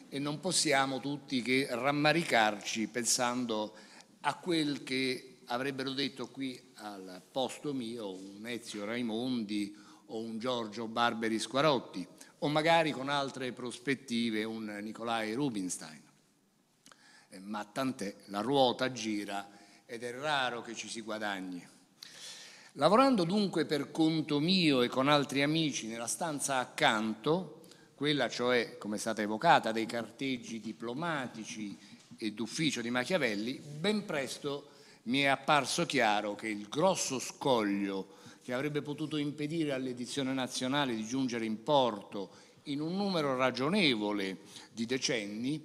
E non possiamo tutti che rammaricarci pensando a quel che avrebbero detto qui al posto mio un Ezio Raimondi o un Giorgio Barberi Squarotti o magari con altre prospettive un Nicolai Rubinstein. Eh, ma tant'è, la ruota gira ed è raro che ci si guadagni. Lavorando dunque per conto mio e con altri amici nella stanza accanto, quella cioè, come è stata evocata, dei carteggi diplomatici e d'ufficio di Machiavelli, ben presto mi è apparso chiaro che il grosso scoglio che avrebbe potuto impedire all'edizione nazionale di giungere in porto in un numero ragionevole di decenni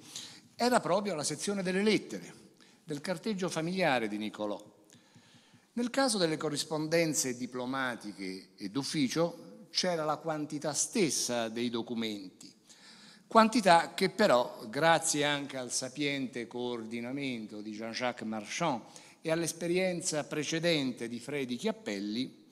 era proprio la sezione delle lettere, del carteggio familiare di Nicolò. Nel caso delle corrispondenze diplomatiche e d'ufficio c'era la quantità stessa dei documenti, quantità che però, grazie anche al sapiente coordinamento di Jean-Jacques Marchand, e all'esperienza precedente di Fredi Chiappelli,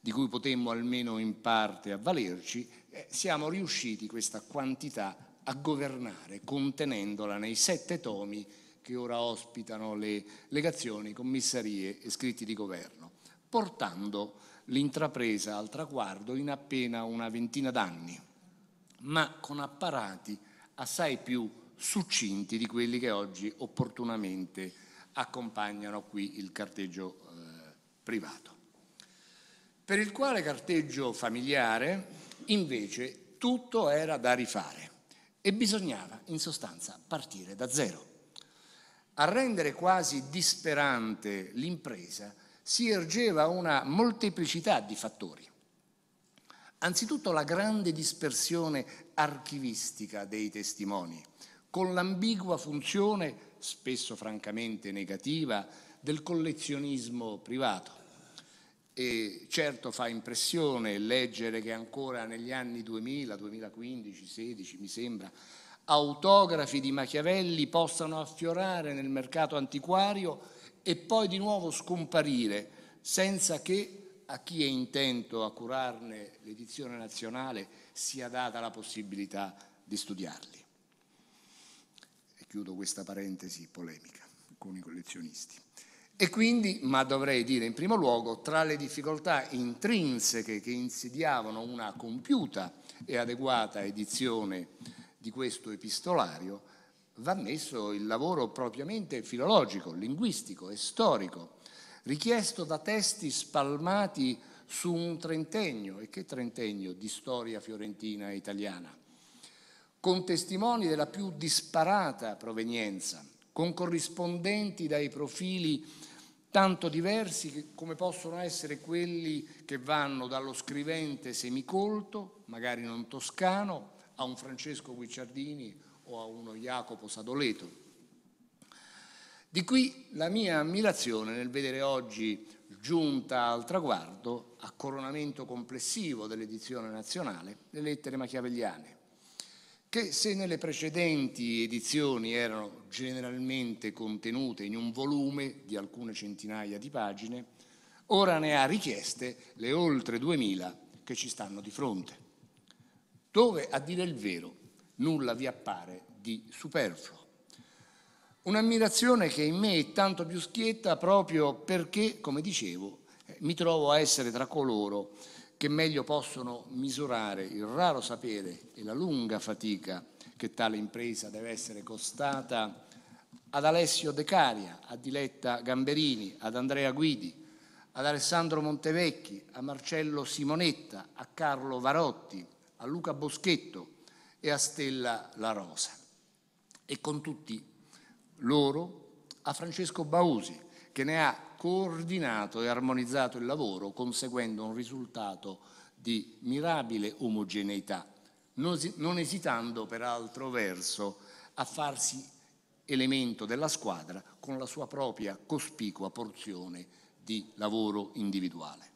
di cui potemmo almeno in parte avvalerci, eh, siamo riusciti questa quantità a governare contenendola nei sette tomi che ora ospitano le legazioni, commissarie e scritti di governo, portando l'intrapresa al traguardo in appena una ventina d'anni, ma con apparati assai più succinti di quelli che oggi opportunamente accompagnano qui il carteggio eh, privato. Per il quale carteggio familiare invece tutto era da rifare e bisognava in sostanza partire da zero. A rendere quasi disperante l'impresa si ergeva una molteplicità di fattori. Anzitutto la grande dispersione archivistica dei testimoni, con l'ambigua funzione spesso francamente negativa, del collezionismo privato. E certo fa impressione leggere che ancora negli anni 2000, 2015, 16 mi sembra, autografi di Machiavelli possano affiorare nel mercato antiquario e poi di nuovo scomparire senza che a chi è intento a curarne l'edizione nazionale sia data la possibilità di studiarli. Chiudo questa parentesi polemica con i collezionisti. E quindi, ma dovrei dire in primo luogo, tra le difficoltà intrinseche che insidiavano una compiuta e adeguata edizione di questo epistolario, va messo il lavoro propriamente filologico, linguistico e storico, richiesto da testi spalmati su un trentennio, e che trentennio di storia fiorentina e italiana, con testimoni della più disparata provenienza, con corrispondenti dai profili tanto diversi come possono essere quelli che vanno dallo scrivente semicolto, magari non toscano, a un Francesco Guicciardini o a uno Jacopo Sadoleto. Di qui la mia ammirazione nel vedere oggi giunta al traguardo, a coronamento complessivo dell'edizione nazionale, le lettere machiavelliane che se nelle precedenti edizioni erano generalmente contenute in un volume di alcune centinaia di pagine, ora ne ha richieste le oltre 2000 che ci stanno di fronte, dove a dire il vero nulla vi appare di superfluo. Un'ammirazione che in me è tanto più schietta proprio perché, come dicevo, eh, mi trovo a essere tra coloro che meglio possono misurare il raro sapere e la lunga fatica che tale impresa deve essere costata ad Alessio De Caria, a Diletta Gamberini, ad Andrea Guidi, ad Alessandro Montevecchi, a Marcello Simonetta, a Carlo Varotti, a Luca Boschetto e a Stella La Rosa. E con tutti loro a Francesco Bausi, che ne ha coordinato e armonizzato il lavoro, conseguendo un risultato di mirabile omogeneità, non esitando peraltro verso a farsi elemento della squadra con la sua propria cospicua porzione di lavoro individuale.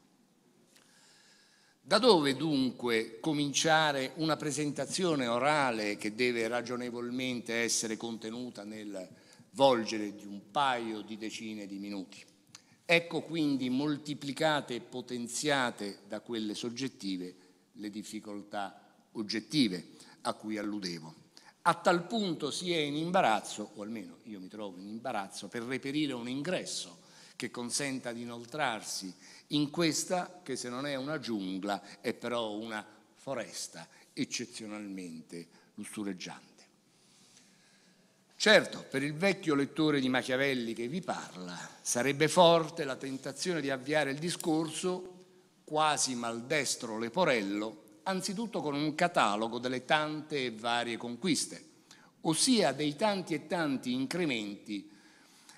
Da dove dunque cominciare una presentazione orale che deve ragionevolmente essere contenuta nel volgere di un paio di decine di minuti? Ecco quindi moltiplicate e potenziate da quelle soggettive le difficoltà oggettive a cui alludevo. A tal punto si è in imbarazzo, o almeno io mi trovo in imbarazzo, per reperire un ingresso che consenta di inoltrarsi in questa che se non è una giungla è però una foresta eccezionalmente lussureggiante. Certo, per il vecchio lettore di Machiavelli che vi parla, sarebbe forte la tentazione di avviare il discorso, quasi maldestro Leporello, anzitutto con un catalogo delle tante e varie conquiste, ossia dei tanti e tanti incrementi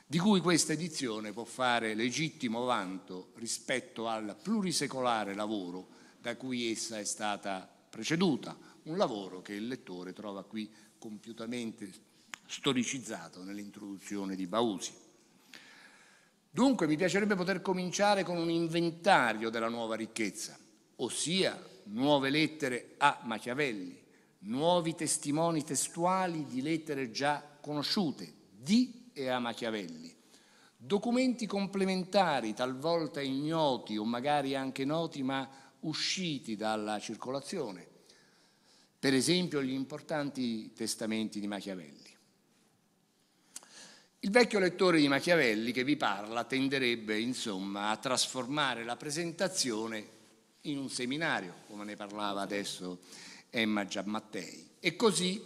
di cui questa edizione può fare legittimo vanto rispetto al plurisecolare lavoro da cui essa è stata preceduta, un lavoro che il lettore trova qui compiutamente storicizzato nell'introduzione di Bausi. Dunque mi piacerebbe poter cominciare con un inventario della nuova ricchezza, ossia nuove lettere a Machiavelli, nuovi testimoni testuali di lettere già conosciute, di e a Machiavelli, documenti complementari, talvolta ignoti o magari anche noti, ma usciti dalla circolazione, per esempio gli importanti testamenti di Machiavelli. Il vecchio lettore di Machiavelli che vi parla tenderebbe insomma a trasformare la presentazione in un seminario, come ne parlava adesso Emma Giammattei, e così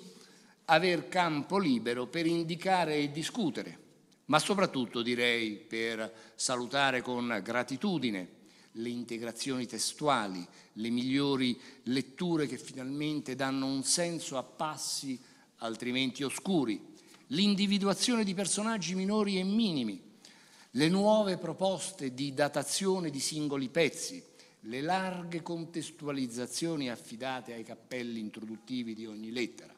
aver campo libero per indicare e discutere, ma soprattutto direi per salutare con gratitudine le integrazioni testuali, le migliori letture che finalmente danno un senso a passi altrimenti oscuri l'individuazione di personaggi minori e minimi, le nuove proposte di datazione di singoli pezzi, le larghe contestualizzazioni affidate ai cappelli introduttivi di ogni lettera.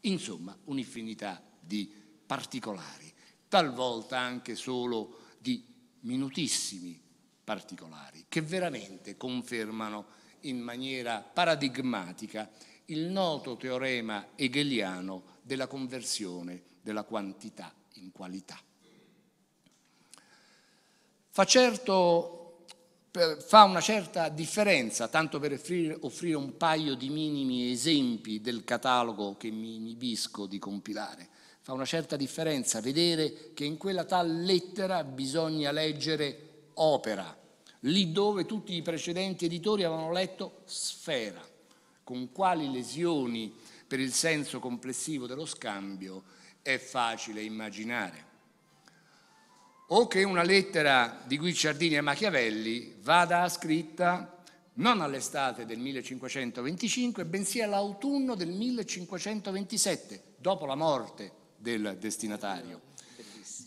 Insomma, un'infinità di particolari, talvolta anche solo di minutissimi particolari, che veramente confermano in maniera paradigmatica il noto teorema hegeliano della conversione della quantità in qualità. Fa, certo, fa una certa differenza, tanto per offrire, offrire, un paio di minimi esempi del catalogo che mi inibisco di compilare, fa una certa differenza vedere che in quella tal lettera bisogna leggere opera, lì dove tutti i precedenti editori avevano letto sfera, con quali lesioni per il senso complessivo dello scambio è facile immaginare. O che una lettera di Guicciardini a Machiavelli vada scritta non all'estate del 1525, bensì all'autunno del 1527, dopo la morte del destinatario,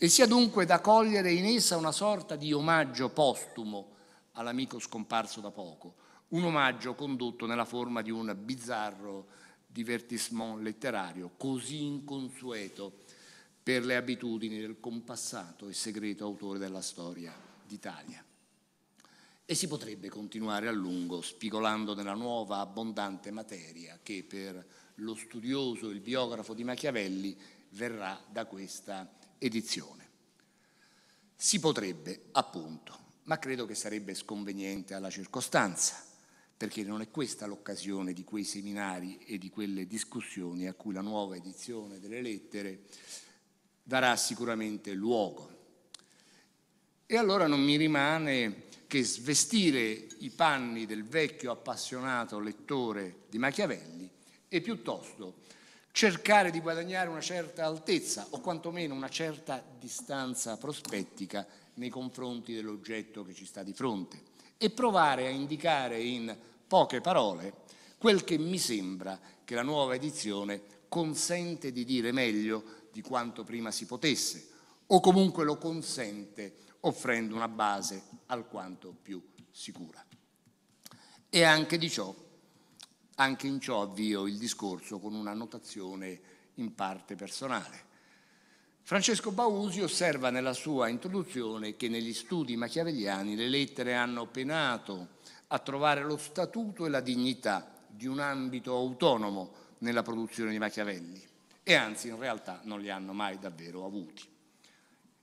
e sia dunque da cogliere in essa una sorta di omaggio postumo all'amico scomparso da poco, un omaggio condotto nella forma di un bizzarro divertissement letterario così inconsueto per le abitudini del compassato e segreto autore della storia d'Italia. E si potrebbe continuare a lungo spigolando nella nuova abbondante materia che per lo studioso e il biografo di Machiavelli verrà da questa edizione. Si potrebbe, appunto, ma credo che sarebbe sconveniente alla circostanza perché non è questa l'occasione di quei seminari e di quelle discussioni a cui la nuova edizione delle lettere darà sicuramente luogo. E allora non mi rimane che svestire i panni del vecchio appassionato lettore di Machiavelli e piuttosto cercare di guadagnare una certa altezza o quantomeno una certa distanza prospettica nei confronti dell'oggetto che ci sta di fronte e provare a indicare in poche parole quel che mi sembra che la nuova edizione consente di dire meglio di quanto prima si potesse, o comunque lo consente offrendo una base alquanto più sicura. E anche di ciò, anche in ciò avvio il discorso con una notazione in parte personale. Francesco Bausi osserva nella sua introduzione che negli studi machiavelliani le lettere hanno penato a trovare lo statuto e la dignità di un ambito autonomo nella produzione di Machiavelli e anzi in realtà non li hanno mai davvero avuti.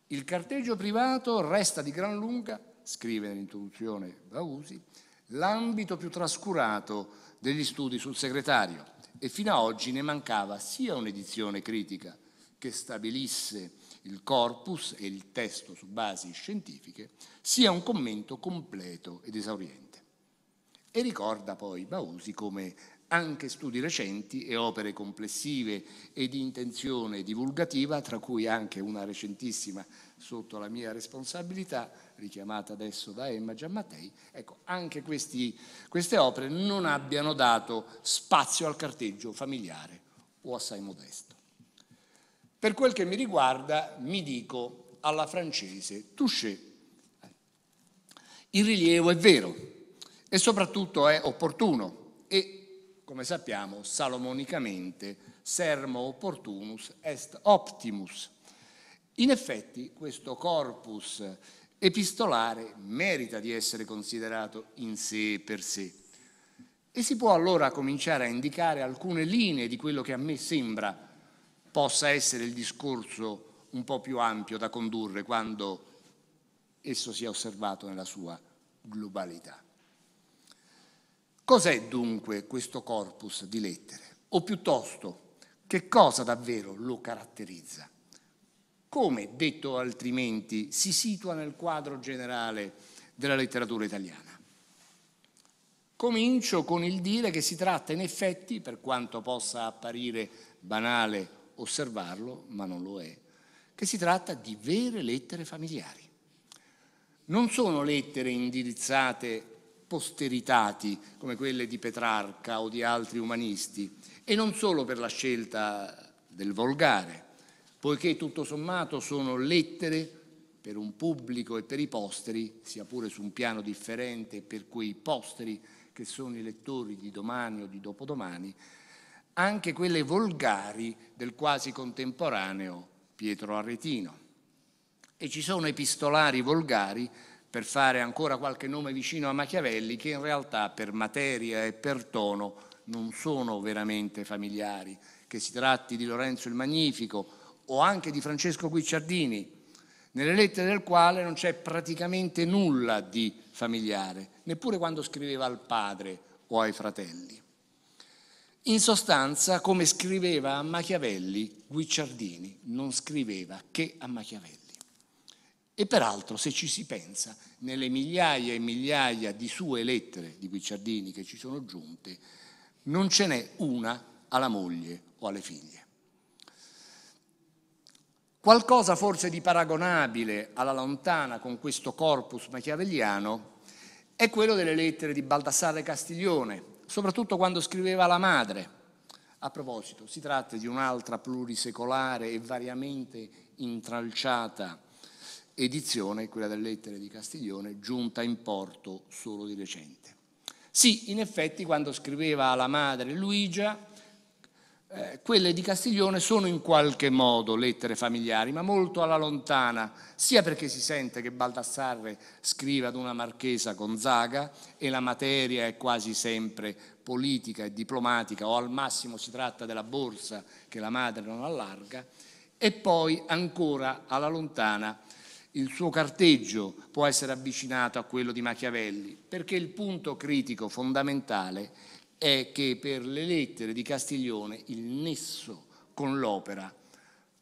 Il carteggio privato resta di gran lunga, scrive nell'introduzione Bausi, l'ambito più trascurato degli studi sul segretario e fino ad oggi ne mancava sia un'edizione critica che stabilisse il corpus e il testo su basi scientifiche, sia un commento completo ed esauriente. E ricorda poi Bausi come anche studi recenti e opere complessive e di intenzione divulgativa, tra cui anche una recentissima sotto la mia responsabilità, richiamata adesso da Emma Giammattei, ecco, anche questi, queste opere non abbiano dato spazio al carteggio familiare o assai modesto. Per quel che mi riguarda, mi dico alla francese, touché. Il rilievo è vero e soprattutto è opportuno e, come sappiamo, salomonicamente, sermo opportunus est optimus. In effetti questo corpus epistolare merita di essere considerato in sé per sé. E si può allora cominciare a indicare alcune linee di quello che a me sembra possa essere il discorso un po' più ampio da condurre quando esso sia osservato nella sua globalità. Cos'è dunque questo corpus di lettere? O piuttosto, che cosa davvero lo caratterizza? Come, detto altrimenti, si situa nel quadro generale della letteratura italiana? Comincio con il dire che si tratta in effetti, per quanto possa apparire banale osservarlo, ma non lo è, che si tratta di vere lettere familiari. Non sono lettere indirizzate posteritati come quelle di Petrarca o di altri umanisti, e non solo per la scelta del volgare, poiché tutto sommato sono lettere per un pubblico e per i posteri, sia pure su un piano differente per quei posteri che sono i lettori di domani o di dopodomani, anche quelle volgari del quasi contemporaneo Pietro Arretino. E ci sono epistolari volgari, per fare ancora qualche nome vicino a Machiavelli, che in realtà per materia e per tono non sono veramente familiari, che si tratti di Lorenzo il Magnifico o anche di Francesco Guicciardini, nelle lettere del quale non c'è praticamente nulla di familiare, neppure quando scriveva al padre o ai fratelli. In sostanza, come scriveva a Machiavelli, Guicciardini non scriveva che a Machiavelli. E peraltro, se ci si pensa, nelle migliaia e migliaia di sue lettere di Guicciardini che ci sono giunte, non ce n'è una alla moglie o alle figlie. Qualcosa forse di paragonabile alla lontana con questo corpus machiavelliano è quello delle lettere di Baldassarre Castiglione soprattutto quando scriveva la madre. A proposito, si tratta di un'altra plurisecolare e variamente intralciata edizione, quella delle lettere di Castiglione, giunta in porto solo di recente. Sì, in effetti quando scriveva alla madre Luigia, eh, quelle di Castiglione sono in qualche modo lettere familiari, ma molto alla lontana, sia perché si sente che Baldassarre scrive ad una marchesa Gonzaga e la materia è quasi sempre politica e diplomatica, o al massimo si tratta della borsa che la madre non allarga, e poi ancora alla lontana il suo carteggio può essere avvicinato a quello di Machiavelli, perché il punto critico fondamentale è è che per le lettere di Castiglione il nesso con l'opera,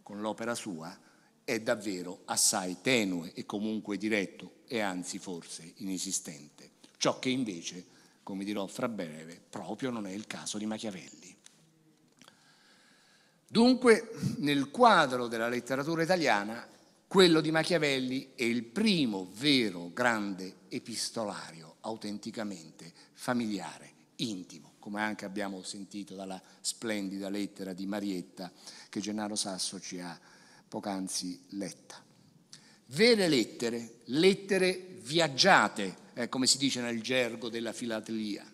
con l'opera sua, è davvero assai tenue e comunque diretto e anzi forse inesistente. Ciò che invece, come dirò fra breve, proprio non è il caso di Machiavelli. Dunque, nel quadro della letteratura italiana, quello di Machiavelli è il primo vero grande epistolario autenticamente familiare intimo, come anche abbiamo sentito dalla splendida lettera di Marietta che Gennaro Sasso ci ha poc'anzi letta. Vere lettere, lettere viaggiate, eh, come si dice nel gergo della filatelia.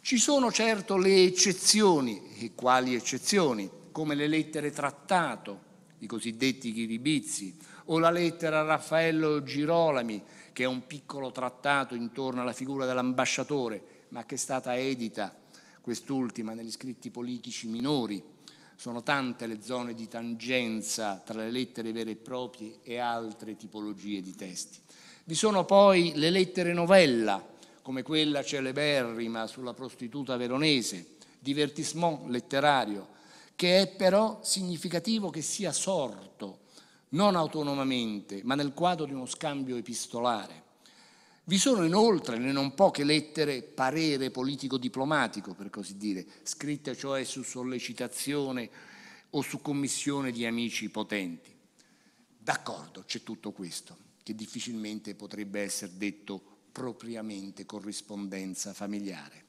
Ci sono certo le eccezioni, e quali eccezioni, come le lettere trattato, i cosiddetti ghiribizzi, o la lettera a Raffaello Girolami, che è un piccolo trattato intorno alla figura dell'ambasciatore, ma che è stata edita quest'ultima negli scritti politici minori. Sono tante le zone di tangenza tra le lettere vere e proprie e altre tipologie di testi. Vi sono poi le lettere novella, come quella celeberrima sulla prostituta veronese, divertissement letterario, che è però significativo che sia sorto non autonomamente, ma nel quadro di uno scambio epistolare. Vi sono inoltre le non poche lettere parere politico-diplomatico, per così dire, scritte cioè su sollecitazione o su commissione di amici potenti. D'accordo, c'è tutto questo, che difficilmente potrebbe essere detto propriamente corrispondenza familiare.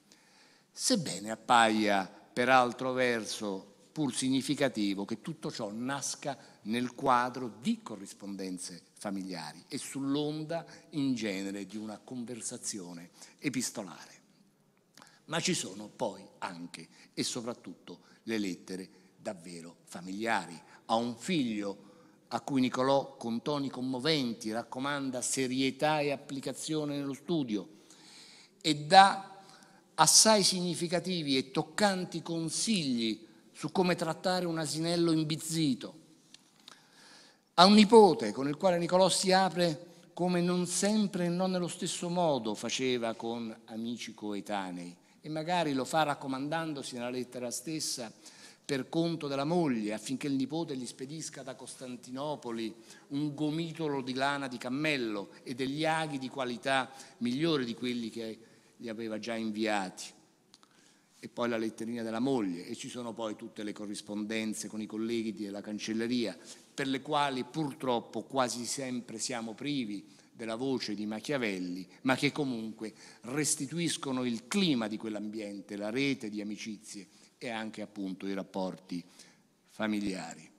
Sebbene appaia per altro verso pur significativo che tutto ciò nasca nel quadro di corrispondenze familiari e sull'onda in genere di una conversazione epistolare. Ma ci sono poi anche e soprattutto le lettere davvero familiari. A un figlio a cui Nicolò con toni commoventi raccomanda serietà e applicazione nello studio e dà assai significativi e toccanti consigli su come trattare un asinello imbizzito. Ha un nipote con il quale Nicolò si apre come non sempre e non nello stesso modo faceva con amici coetanei e magari lo fa raccomandandosi nella lettera stessa per conto della moglie affinché il nipote gli spedisca da Costantinopoli un gomitolo di lana di cammello e degli aghi di qualità migliore di quelli che gli aveva già inviati e poi la letterina della moglie e ci sono poi tutte le corrispondenze con i colleghi della cancelleria per le quali purtroppo quasi sempre siamo privi della voce di Machiavelli, ma che comunque restituiscono il clima di quell'ambiente, la rete di amicizie e anche appunto i rapporti familiari.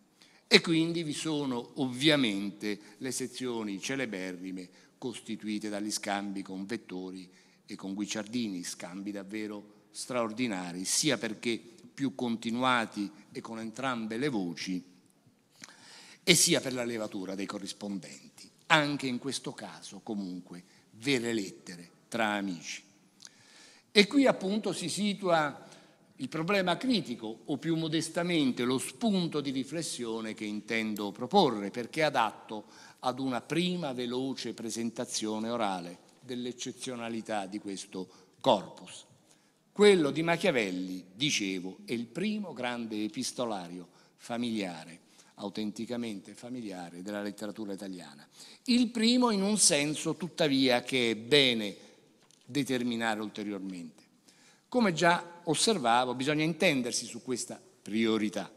E quindi vi sono ovviamente le sezioni celeberrime costituite dagli scambi con Vettori e con Guicciardini, scambi davvero straordinari, sia perché più continuati e con entrambe le voci, e sia per la levatura dei corrispondenti. Anche in questo caso, comunque, vere lettere tra amici. E qui appunto si situa il problema critico, o più modestamente lo spunto di riflessione che intendo proporre, perché adatto ad una prima veloce presentazione orale dell'eccezionalità di questo corpus. Quello di Machiavelli, dicevo, è il primo grande epistolario familiare, autenticamente familiare della letteratura italiana. Il primo in un senso, tuttavia, che è bene determinare ulteriormente. Come già osservavo, bisogna intendersi su questa priorità,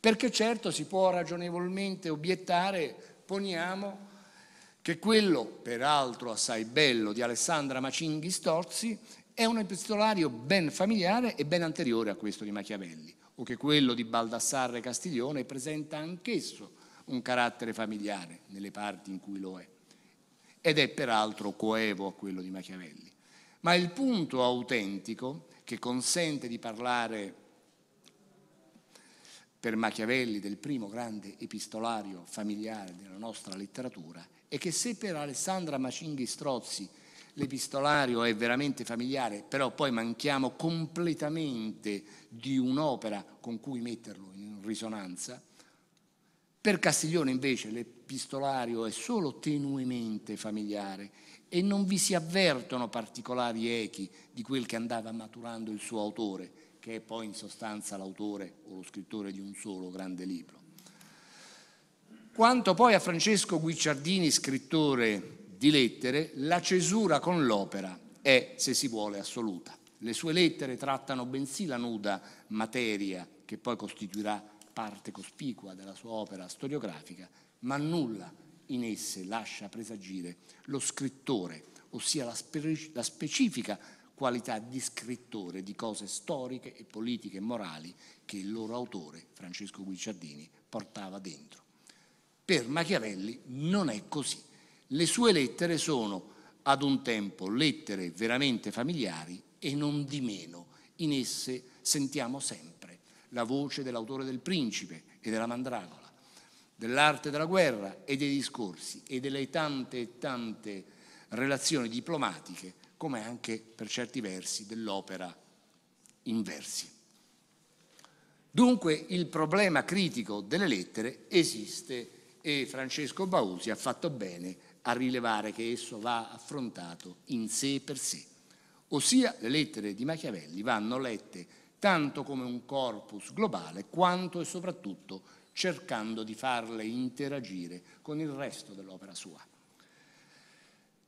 perché certo si può ragionevolmente obiettare, poniamo, che quello, peraltro assai bello, di Alessandra Macinghi Storzi è un epistolario ben familiare e ben anteriore a questo di Machiavelli, o che quello di Baldassarre Castiglione presenta anch'esso un carattere familiare nelle parti in cui lo è, ed è peraltro coevo a quello di Machiavelli. Ma il punto autentico che consente di parlare per Machiavelli del primo grande epistolario familiare della nostra letteratura è che se per Alessandra Macinghi Strozzi l'epistolario è veramente familiare, però poi manchiamo completamente di un'opera con cui metterlo in risonanza. Per Castiglione invece l'epistolario è solo tenuemente familiare e non vi si avvertono particolari echi di quel che andava maturando il suo autore, che è poi in sostanza l'autore o lo scrittore di un solo grande libro. Quanto poi a Francesco Guicciardini, scrittore di lettere, la cesura con l'opera è, se si vuole, assoluta. Le sue lettere trattano bensì la nuda materia che poi costituirà parte cospicua della sua opera storiografica, ma nulla in esse lascia presagire lo scrittore, ossia la, spe- la specifica qualità di scrittore di cose storiche e politiche e morali che il loro autore, Francesco Guicciardini, portava dentro. Per Machiavelli non è così le sue lettere sono ad un tempo lettere veramente familiari e non di meno in esse sentiamo sempre la voce dell'autore del principe e della mandragola, dell'arte della guerra e dei discorsi e delle tante e tante relazioni diplomatiche, come anche per certi versi dell'opera in versi. Dunque il problema critico delle lettere esiste e Francesco Bausi ha fatto bene a a rilevare che esso va affrontato in sé per sé. Ossia le lettere di Machiavelli vanno lette tanto come un corpus globale quanto e soprattutto cercando di farle interagire con il resto dell'opera sua.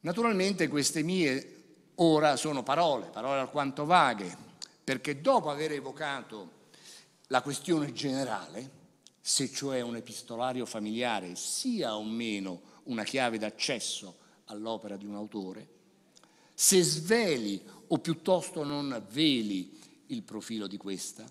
Naturalmente queste mie ora sono parole, parole alquanto vaghe, perché dopo aver evocato la questione generale, se cioè un epistolario familiare sia o meno una chiave d'accesso all'opera di un autore, se sveli o piuttosto non veli il profilo di questa,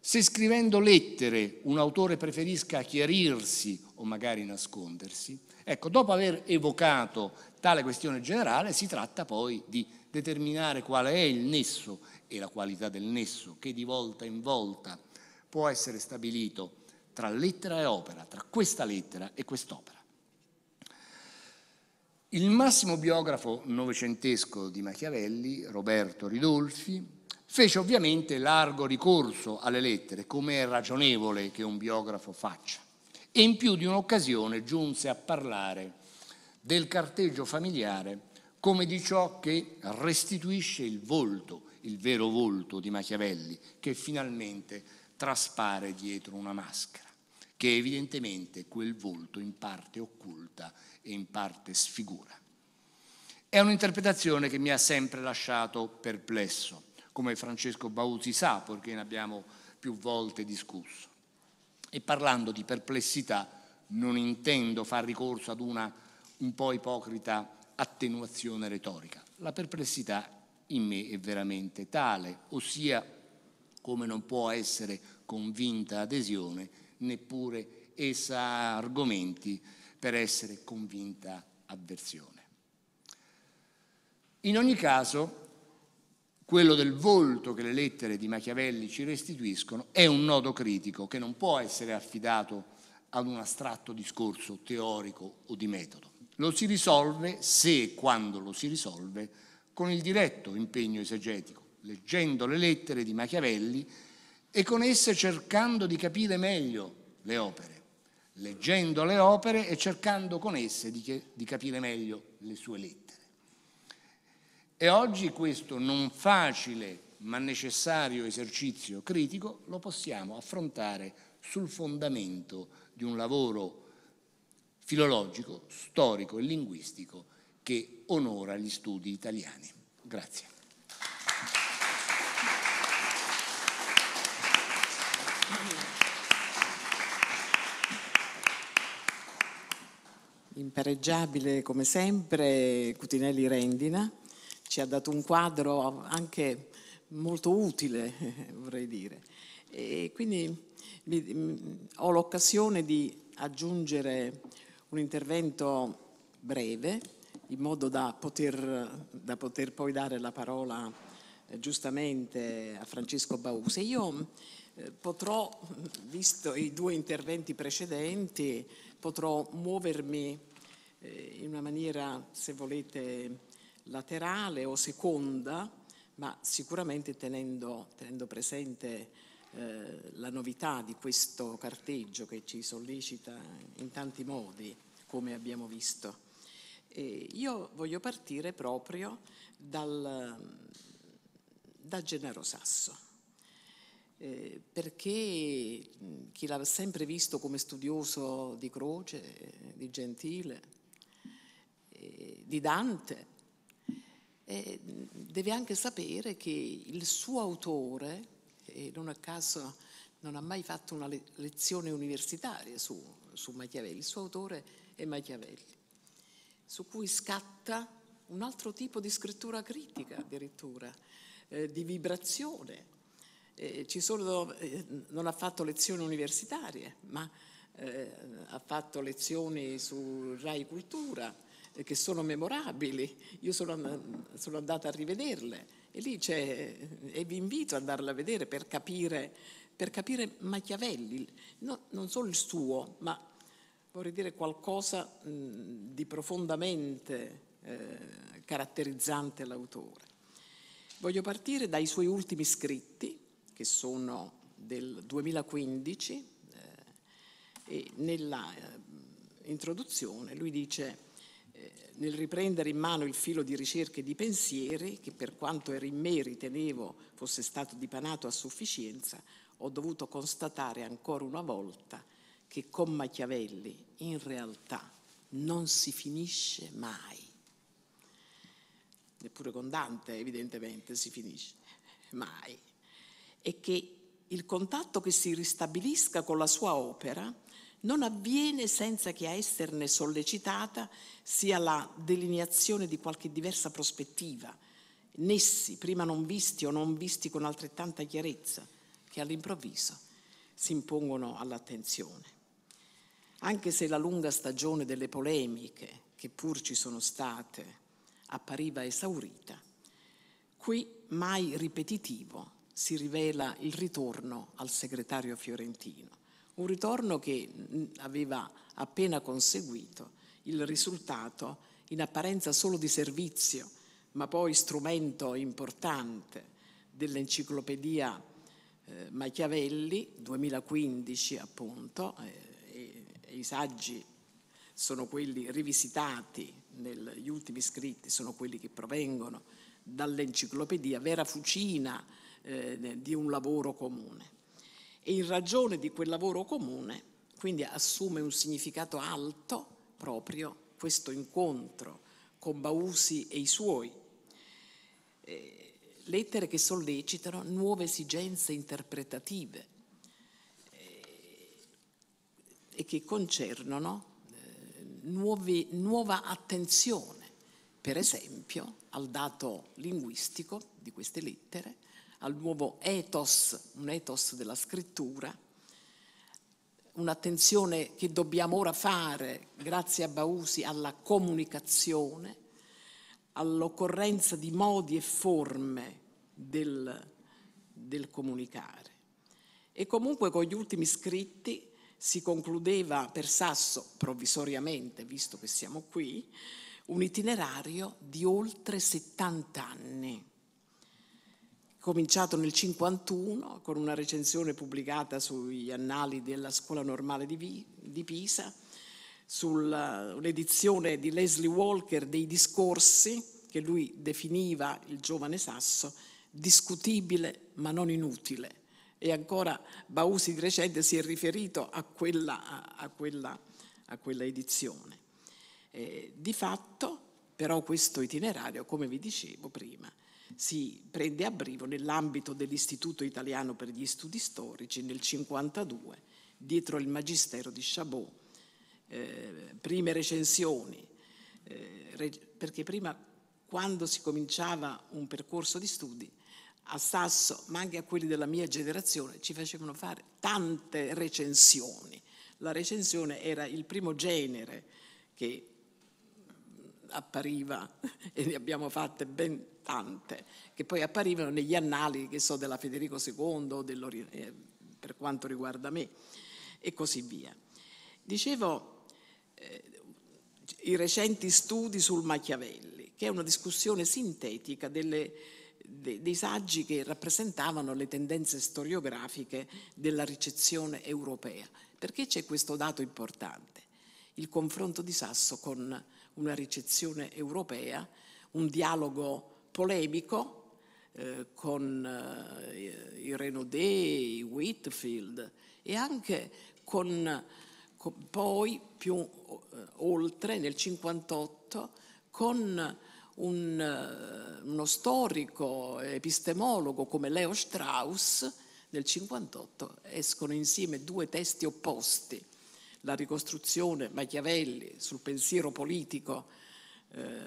se scrivendo lettere un autore preferisca chiarirsi o magari nascondersi, ecco, dopo aver evocato tale questione generale si tratta poi di determinare qual è il nesso e la qualità del nesso che di volta in volta può essere stabilito tra lettera e opera, tra questa lettera e quest'opera. Il massimo biografo novecentesco di Machiavelli, Roberto Ridolfi, fece ovviamente largo ricorso alle lettere, come è ragionevole che un biografo faccia, e in più di un'occasione giunse a parlare del carteggio familiare come di ciò che restituisce il volto, il vero volto di Machiavelli, che finalmente traspare dietro una maschera, che evidentemente quel volto in parte occulta e in parte sfigura. È un'interpretazione che mi ha sempre lasciato perplesso, come Francesco Bausi sa, perché ne abbiamo più volte discusso. E parlando di perplessità non intendo far ricorso ad una un po' ipocrita attenuazione retorica. La perplessità in me è veramente tale, ossia come non può essere convinta adesione neppure essa argomenti per essere convinta avversione. In ogni caso, quello del volto che le lettere di Machiavelli ci restituiscono è un nodo critico che non può essere affidato ad un astratto discorso teorico o di metodo. Lo si risolve se e quando lo si risolve con il diretto impegno esegetico, leggendo le lettere di Machiavelli e con esse cercando di capire meglio le opere leggendo le opere e cercando con esse di, di capire meglio le sue lettere. E oggi questo non facile ma necessario esercizio critico lo possiamo affrontare sul fondamento di un lavoro filologico, storico e linguistico che onora gli studi italiani. Grazie. Thank you. impareggiabile come sempre Cutinelli Rendina, ci ha dato un quadro anche molto utile, *laughs* vorrei dire. E quindi mm, ho l'occasione di aggiungere un intervento breve in modo da poter, da poter poi dare la parola eh, giustamente a Francesco Bause. Io mm, potrò, visto i due interventi precedenti, potrò muovermi eh, in una maniera, se volete, laterale o seconda, ma sicuramente tenendo, tenendo presente eh, la novità di questo carteggio che ci sollecita in tanti modi, come abbiamo visto. E io voglio partire proprio dal, da Gennaro Sasso. Eh, perché chi l'ha sempre visto come studioso di Croce, eh, di Gentile, di Dante. E deve anche sapere che il suo autore, e non a caso non ha mai fatto una lezione universitaria su, su Machiavelli, il suo autore è Machiavelli, su cui scatta un altro tipo di scrittura critica addirittura, eh, di vibrazione. Eh, sono, eh, non ha fatto lezioni universitarie, ma eh, ha fatto lezioni su Rai Cultura, che sono memorabili, io sono, sono andata a rivederle e lì c'è, e vi invito ad andarla a vedere per capire, per capire Machiavelli, no, non solo il suo, ma vorrei dire qualcosa mh, di profondamente eh, caratterizzante l'autore. Voglio partire dai suoi ultimi scritti, che sono del 2015, eh, e nella eh, introduzione lui dice nel riprendere in mano il filo di ricerche di pensieri, che per quanto ero in me ritenevo fosse stato dipanato a sufficienza, ho dovuto constatare ancora una volta che con Machiavelli in realtà non si finisce mai. Neppure con Dante evidentemente si finisce mai. E che il contatto che si ristabilisca con la sua opera non avviene senza che a esserne sollecitata sia la delineazione di qualche diversa prospettiva, nessi prima non visti o non visti con altrettanta chiarezza, che all'improvviso si impongono all'attenzione. Anche se la lunga stagione delle polemiche, che pur ci sono state, appariva esaurita, qui mai ripetitivo si rivela il ritorno al segretario fiorentino un ritorno che aveva appena conseguito il risultato in apparenza solo di servizio, ma poi strumento importante dell'enciclopedia eh, Machiavelli, 2015 appunto, eh, e, i saggi sono quelli rivisitati negli ultimi scritti, sono quelli che provengono dall'enciclopedia, vera fucina eh, di un lavoro comune e in ragione di quel lavoro comune, quindi assume un significato alto proprio questo incontro con Bausi e i suoi. Eh, lettere che sollecitano nuove esigenze interpretative eh, e che concernono eh, nuovi, nuova attenzione, per esempio, al dato linguistico di queste lettere al nuovo ethos, un ethos della scrittura, un'attenzione che dobbiamo ora fare, grazie a Bausi, alla comunicazione, all'occorrenza di modi e forme del, del comunicare. E comunque con gli ultimi scritti si concludeva per Sasso, provvisoriamente, visto che siamo qui, un itinerario di oltre 70 anni cominciato nel 1951 con una recensione pubblicata sugli annali della Scuola Normale di, Vi, di Pisa, sull'edizione di Leslie Walker dei discorsi che lui definiva il giovane Sasso discutibile ma non inutile. E ancora Bausi di recente si è riferito a quella, a quella, a quella edizione. Eh, di fatto però questo itinerario, come vi dicevo prima, si prende a brivo nell'ambito dell'Istituto Italiano per gli Studi Storici nel 1952, dietro il Magistero di Chabot, eh, prime recensioni, eh, perché prima quando si cominciava un percorso di studi a Sasso, ma anche a quelli della mia generazione, ci facevano fare tante recensioni. La recensione era il primo genere che appariva, e ne abbiamo fatte ben tante, che poi apparivano negli annali, che so, della Federico II, eh, per quanto riguarda me, e così via. Dicevo, eh, i recenti studi sul Machiavelli, che è una discussione sintetica delle, de, dei saggi che rappresentavano le tendenze storiografiche della ricezione europea. Perché c'è questo dato importante? Il confronto di Sasso con una ricezione europea, un dialogo polemico eh, con eh, i Renaudet, i Whitfield e anche con, con poi più eh, oltre nel 1958 con un, eh, uno storico epistemologo come Leo Strauss nel 1958 escono insieme due testi opposti la ricostruzione, Machiavelli, sul pensiero politico eh,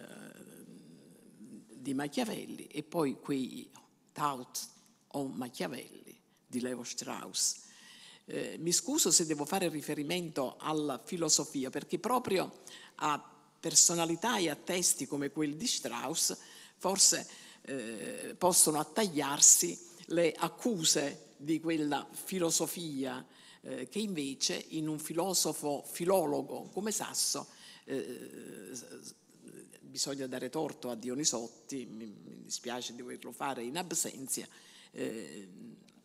di Machiavelli e poi quei Taut o Machiavelli di Leo Strauss. Eh, mi scuso se devo fare riferimento alla filosofia, perché proprio a personalità e a testi come quelli di Strauss forse eh, possono attagliarsi le accuse di quella filosofia eh, che invece in un filosofo filologo come Sasso eh, bisogna dare torto a Dionisotti, mi, mi dispiace di doverlo fare in absenzia, eh,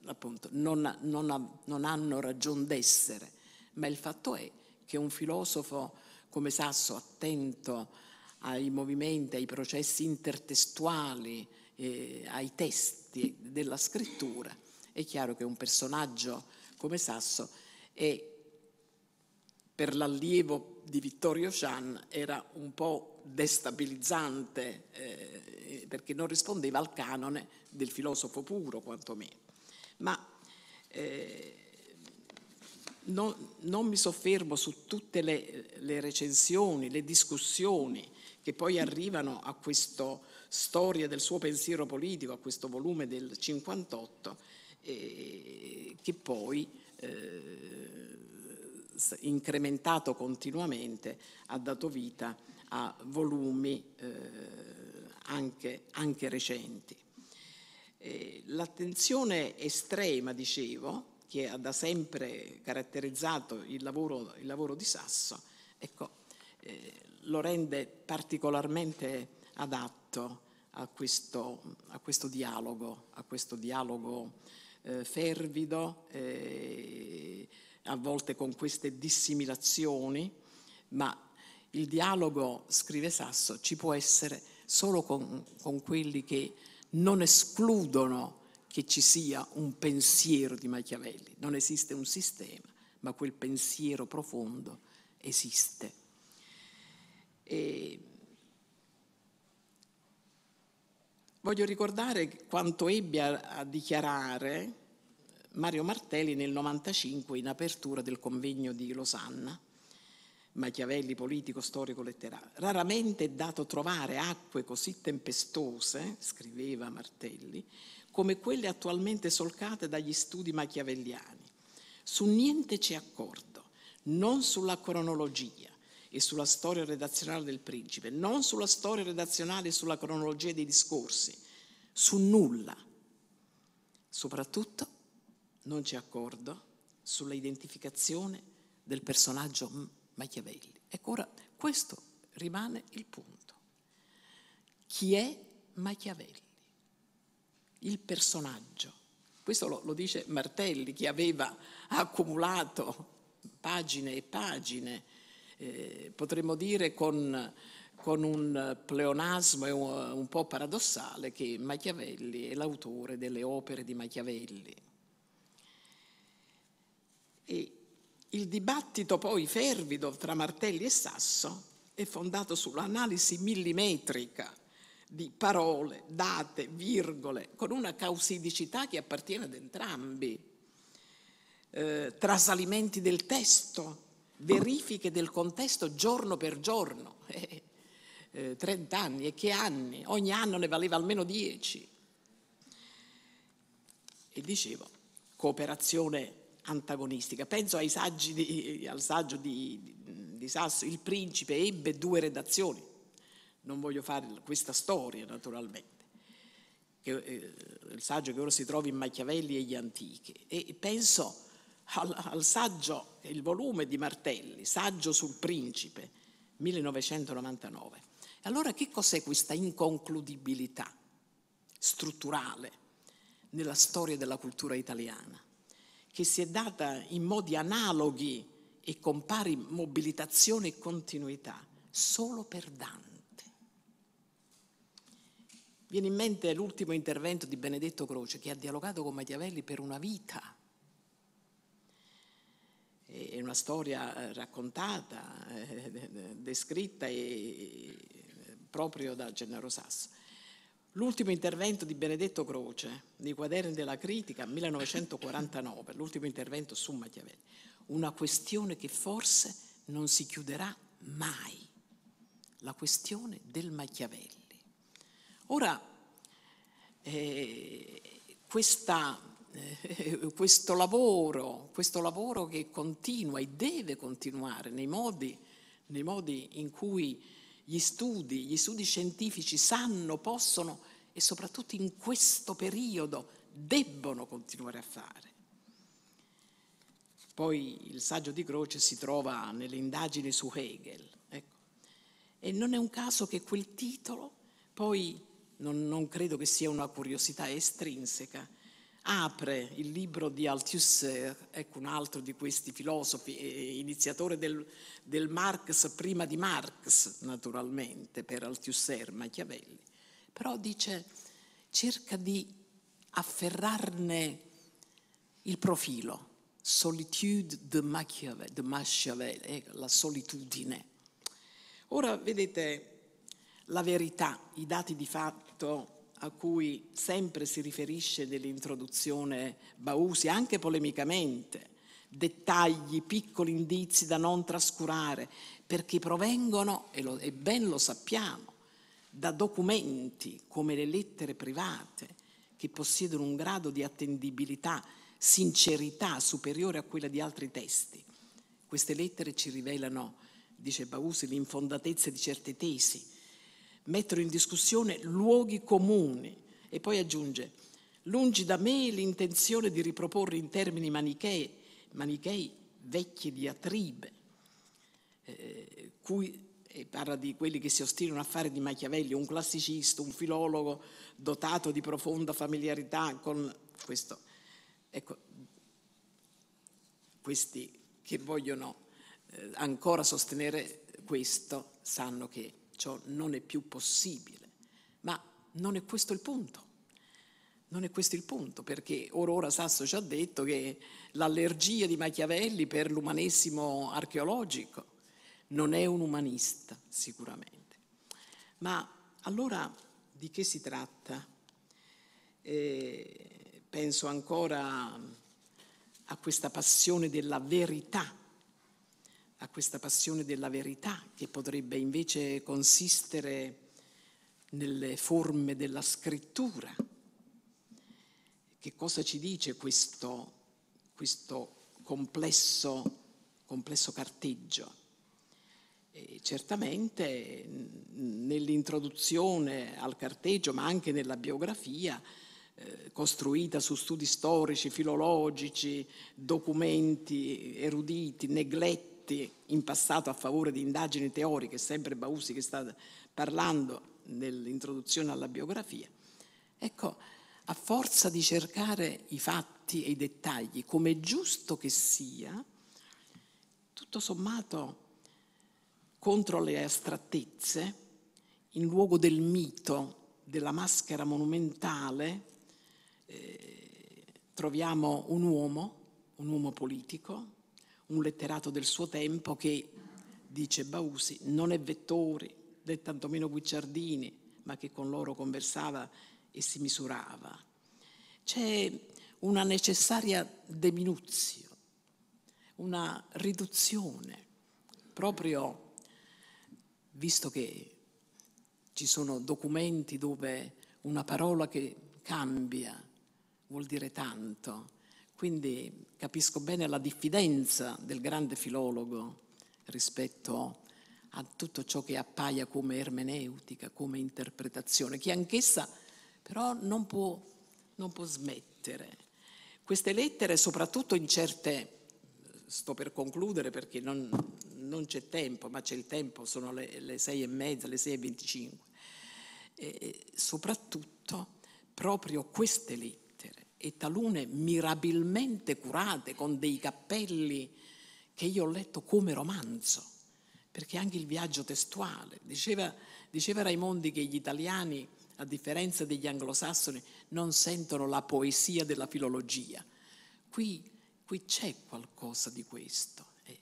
appunto non, non, non hanno ragione d'essere, ma il fatto è che un filosofo come Sasso attento ai movimenti, ai processi intertestuali, eh, ai testi della scrittura, è chiaro che un personaggio come sasso e per l'allievo di Vittorio Shan era un po' destabilizzante eh, perché non rispondeva al canone del filosofo puro quantomeno. Ma eh, non, non, mi soffermo su tutte le, le, recensioni, le discussioni che poi arrivano a questa storia del suo pensiero politico, a questo volume del 58 eh, che poi eh, incrementato continuamente ha dato vita a volumi eh, anche, anche recenti. L'attenzione estrema, dicevo, che ha da sempre caratterizzato il lavoro, il lavoro di Sasso, ecco, eh, lo rende particolarmente adatto a questo, a questo dialogo, a questo dialogo eh, fervido, eh, a volte con queste dissimilazioni, ma il dialogo, scrive Sasso, ci può essere solo con, con quelli che non escludono che ci sia un pensiero di Machiavelli. Non esiste un sistema, ma quel pensiero profondo esiste. E Voglio ricordare quanto ebbe a, a dichiarare Mario Martelli nel 1995 in apertura del convegno di Losanna. Machiavelli politico, storico, letterario. Raramente è dato trovare acque così tempestose, scriveva Martelli, come quelle attualmente solcate dagli studi machiavelliani. Su niente c'è accordo, non sulla cronologia, e sulla storia redazionale del principe, non sulla storia redazionale e sulla cronologia dei discorsi, su nulla. Soprattutto non c'è accordo sulla identificazione del personaggio Machiavelli. Ecco ora, questo rimane il punto. Chi è Machiavelli? Il personaggio. Questo lo, lo, dice Martelli, che aveva accumulato pagine e pagine eh, potremmo dire con, con un pleonasmo un, un po' paradossale che Machiavelli è l'autore delle opere di Machiavelli. E il dibattito poi fervido tra Martelli e Sasso è fondato sull'analisi millimetrica di parole, date, virgole, con una causidicità che appartiene ad entrambi, eh, trasalimenti del testo, verifiche del contesto giorno per giorno, *laughs* eh, 30 eh, anni e che anni, ogni anno ne valeva almeno 10. E dicevo, cooperazione antagonistica. Penso di, al saggio di, di Sasso, Il principe ebbe due redazioni, non voglio fare questa storia naturalmente. Che, eh, il saggio che ora si trova in Machiavelli e gli antichi. E penso al, al saggio, il volume di Martelli, Saggio sul principe, 1999. E allora che cos'è questa inconcludibilità strutturale nella storia della cultura italiana, che si è data in modi analoghi e con pari mobilitazione e continuità solo per Dante? Viene in mente l'ultimo intervento di Benedetto Croce che ha dialogato con Machiavelli per una vita è una storia eh, raccontata, eh, *laughs* descritta e, eh, proprio da Gennaro Sasso. L'ultimo intervento di Benedetto Croce, nei quaderni della critica, 1949, *laughs* l'ultimo intervento su Machiavelli, una questione che forse non si chiuderà mai, la questione del Machiavelli. Ora, eh, questa eh, *laughs* questo lavoro, questo lavoro che continua e deve continuare nei modi, nei modi in cui gli studi, gli studi scientifici sanno, possono e soprattutto in questo periodo debbono continuare a fare. Poi il saggio di Croce si trova nelle indagini su Hegel. Ecco. E non è un caso che quel titolo, poi non, non credo che sia una curiosità estrinseca, apre il libro di Althusser, ecco un altro di questi filosofi, iniziatore del, del Marx prima di Marx, naturalmente, per Althusser, Machiavelli, però dice cerca di afferrarne il profilo, solitude de Machiavelli, de Machiavelli eh, la solitudine. Ora vedete la verità, i dati di fatto a cui sempre si riferisce nell'introduzione Bausi, anche polemicamente, dettagli, piccoli indizi da non trascurare, perché provengono, e, lo, e ben lo sappiamo, da documenti come le lettere private, che possiedono un grado di attendibilità, sincerità superiore a quella di altri testi. Queste lettere ci rivelano, dice Bausi, l'infondatezza di certe tesi, mettere in discussione luoghi comuni e poi aggiunge, lungi da me l'intenzione di riproporre in termini manichei, manichei vecchie diatribe, eh, cui e parla di quelli che si ostinano a fare di Machiavelli un classicista, un filologo dotato di profonda familiarità con questo. Ecco, questi che vogliono eh, ancora sostenere questo sanno che ciò non è più possibile. Ma non è questo il punto. Non è questo il punto, perché Aurora Sasso ci ha detto che l'allergia di Machiavelli per l'umanesimo archeologico non è un umanista, sicuramente. Ma allora di che si tratta? Eh, penso ancora a questa passione della verità a questa passione della verità che potrebbe invece consistere nelle forme della scrittura. Che cosa ci dice questo, questo complesso, complesso, carteggio? E certamente nell'introduzione al carteggio, ma anche nella biografia, eh, costruita su studi storici, filologici, documenti eruditi, negletti, tutti in passato a favore di indagini teoriche, sempre Bausi che sta parlando nell'introduzione alla biografia. Ecco, a forza di cercare i fatti e i dettagli, come giusto che sia, tutto sommato contro le astrattezze, in luogo del mito, della maschera monumentale, eh, troviamo un uomo, un uomo politico, un letterato del suo tempo che, dice Bausi, non è Vettori né tantomeno Guicciardini, ma che con loro conversava e si misurava. C'è una necessaria deminuzio, una riduzione, proprio visto che ci sono documenti dove una parola che cambia vuol dire tanto quindi capisco bene la diffidenza del grande filologo rispetto a tutto ciò che appaia come ermeneutica, come interpretazione, che anch'essa però non può, non può smettere. Queste lettere, soprattutto in certe, sto per concludere perché non, non c'è tempo, ma c'è il tempo, sono le, le sei e mezza, le sei e venticinque, soprattutto proprio queste lettere e talune mirabilmente curate con dei cappelli che io ho letto come romanzo, perché anche il viaggio testuale. Diceva, diceva Raimondi che gli italiani, a differenza degli anglosassoni, non sentono la poesia della filologia. Qui, qui c'è qualcosa di questo. E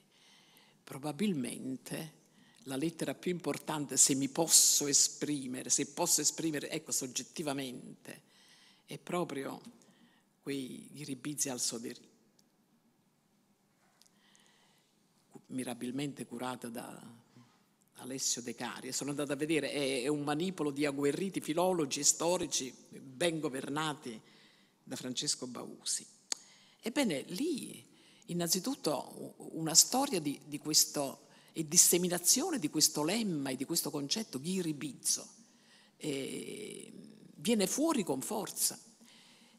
probabilmente la lettera più importante, se mi posso esprimere, se posso esprimere, ecco, soggettivamente, è proprio quei ghiribizzi al soderì, mirabilmente curata da Alessio De Cari. Sono andata a vedere, è, un manipolo di agguerriti filologi e storici ben governati da Francesco Bausi. Ebbene, lì innanzitutto una storia di, di questo, e disseminazione di questo lemma e di questo concetto ghiribizzo. E ehm, viene fuori con forza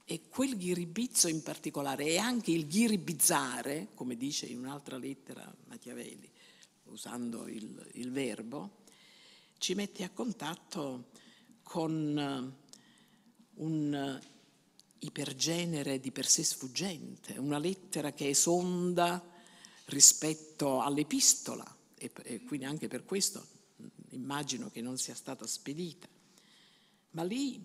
e quel ghiribizzo in particolare, e anche il ghiribizzare, come dice in un'altra lettera Machiavelli, usando il, il verbo, ci mette a contatto con eh, un eh, ipergenere di per sé sfuggente, una lettera che esonda rispetto all'epistola e, e quindi anche per questo mm, immagino che non sia stata spedita. Ma lì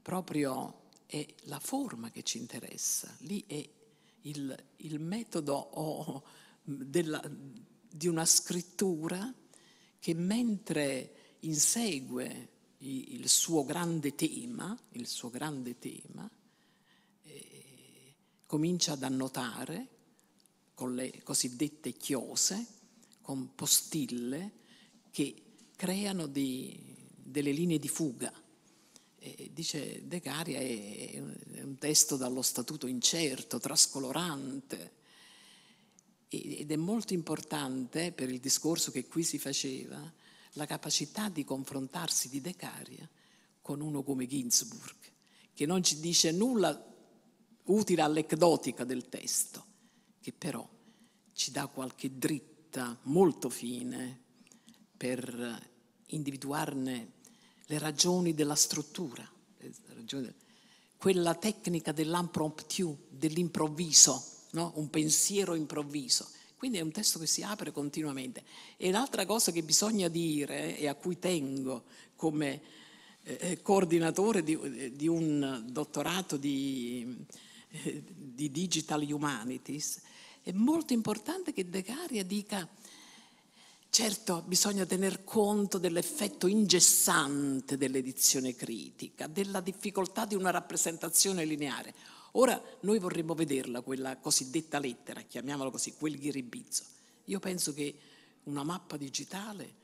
proprio è la forma che ci interessa, lì è il, il metodo o della, di una scrittura che mentre insegue il suo grande tema, il suo grande tema, eh, comincia ad annotare con le cosiddette chiose, con postille che creano di, delle linee di fuga dice De Caria, è un testo dallo statuto incerto, trascolorante, ed è molto importante per il discorso che qui si faceva la capacità di confrontarsi di De Caria con uno come Ginsburg, che non ci dice nulla utile all'ecdotica del testo, che però ci dà qualche dritta molto fine per individuarne le ragioni della struttura. Eh, ragione, quella tecnica dell'impromptu, dell'improvviso, no? un pensiero improvviso. Quindi è un testo che si apre continuamente. E l'altra cosa che bisogna dire, e a cui tengo come eh, eh coordinatore di, eh, di, un dottorato di, eh, di Digital Humanities, è molto importante che De Caria dica Certo, bisogna tener conto dell'effetto ingessante dell'edizione critica, della difficoltà di una rappresentazione lineare. Ora noi vorremmo vederla, quella cosiddetta lettera, chiamiamola così, quel ghiribizzo. Io penso che una mappa digitale,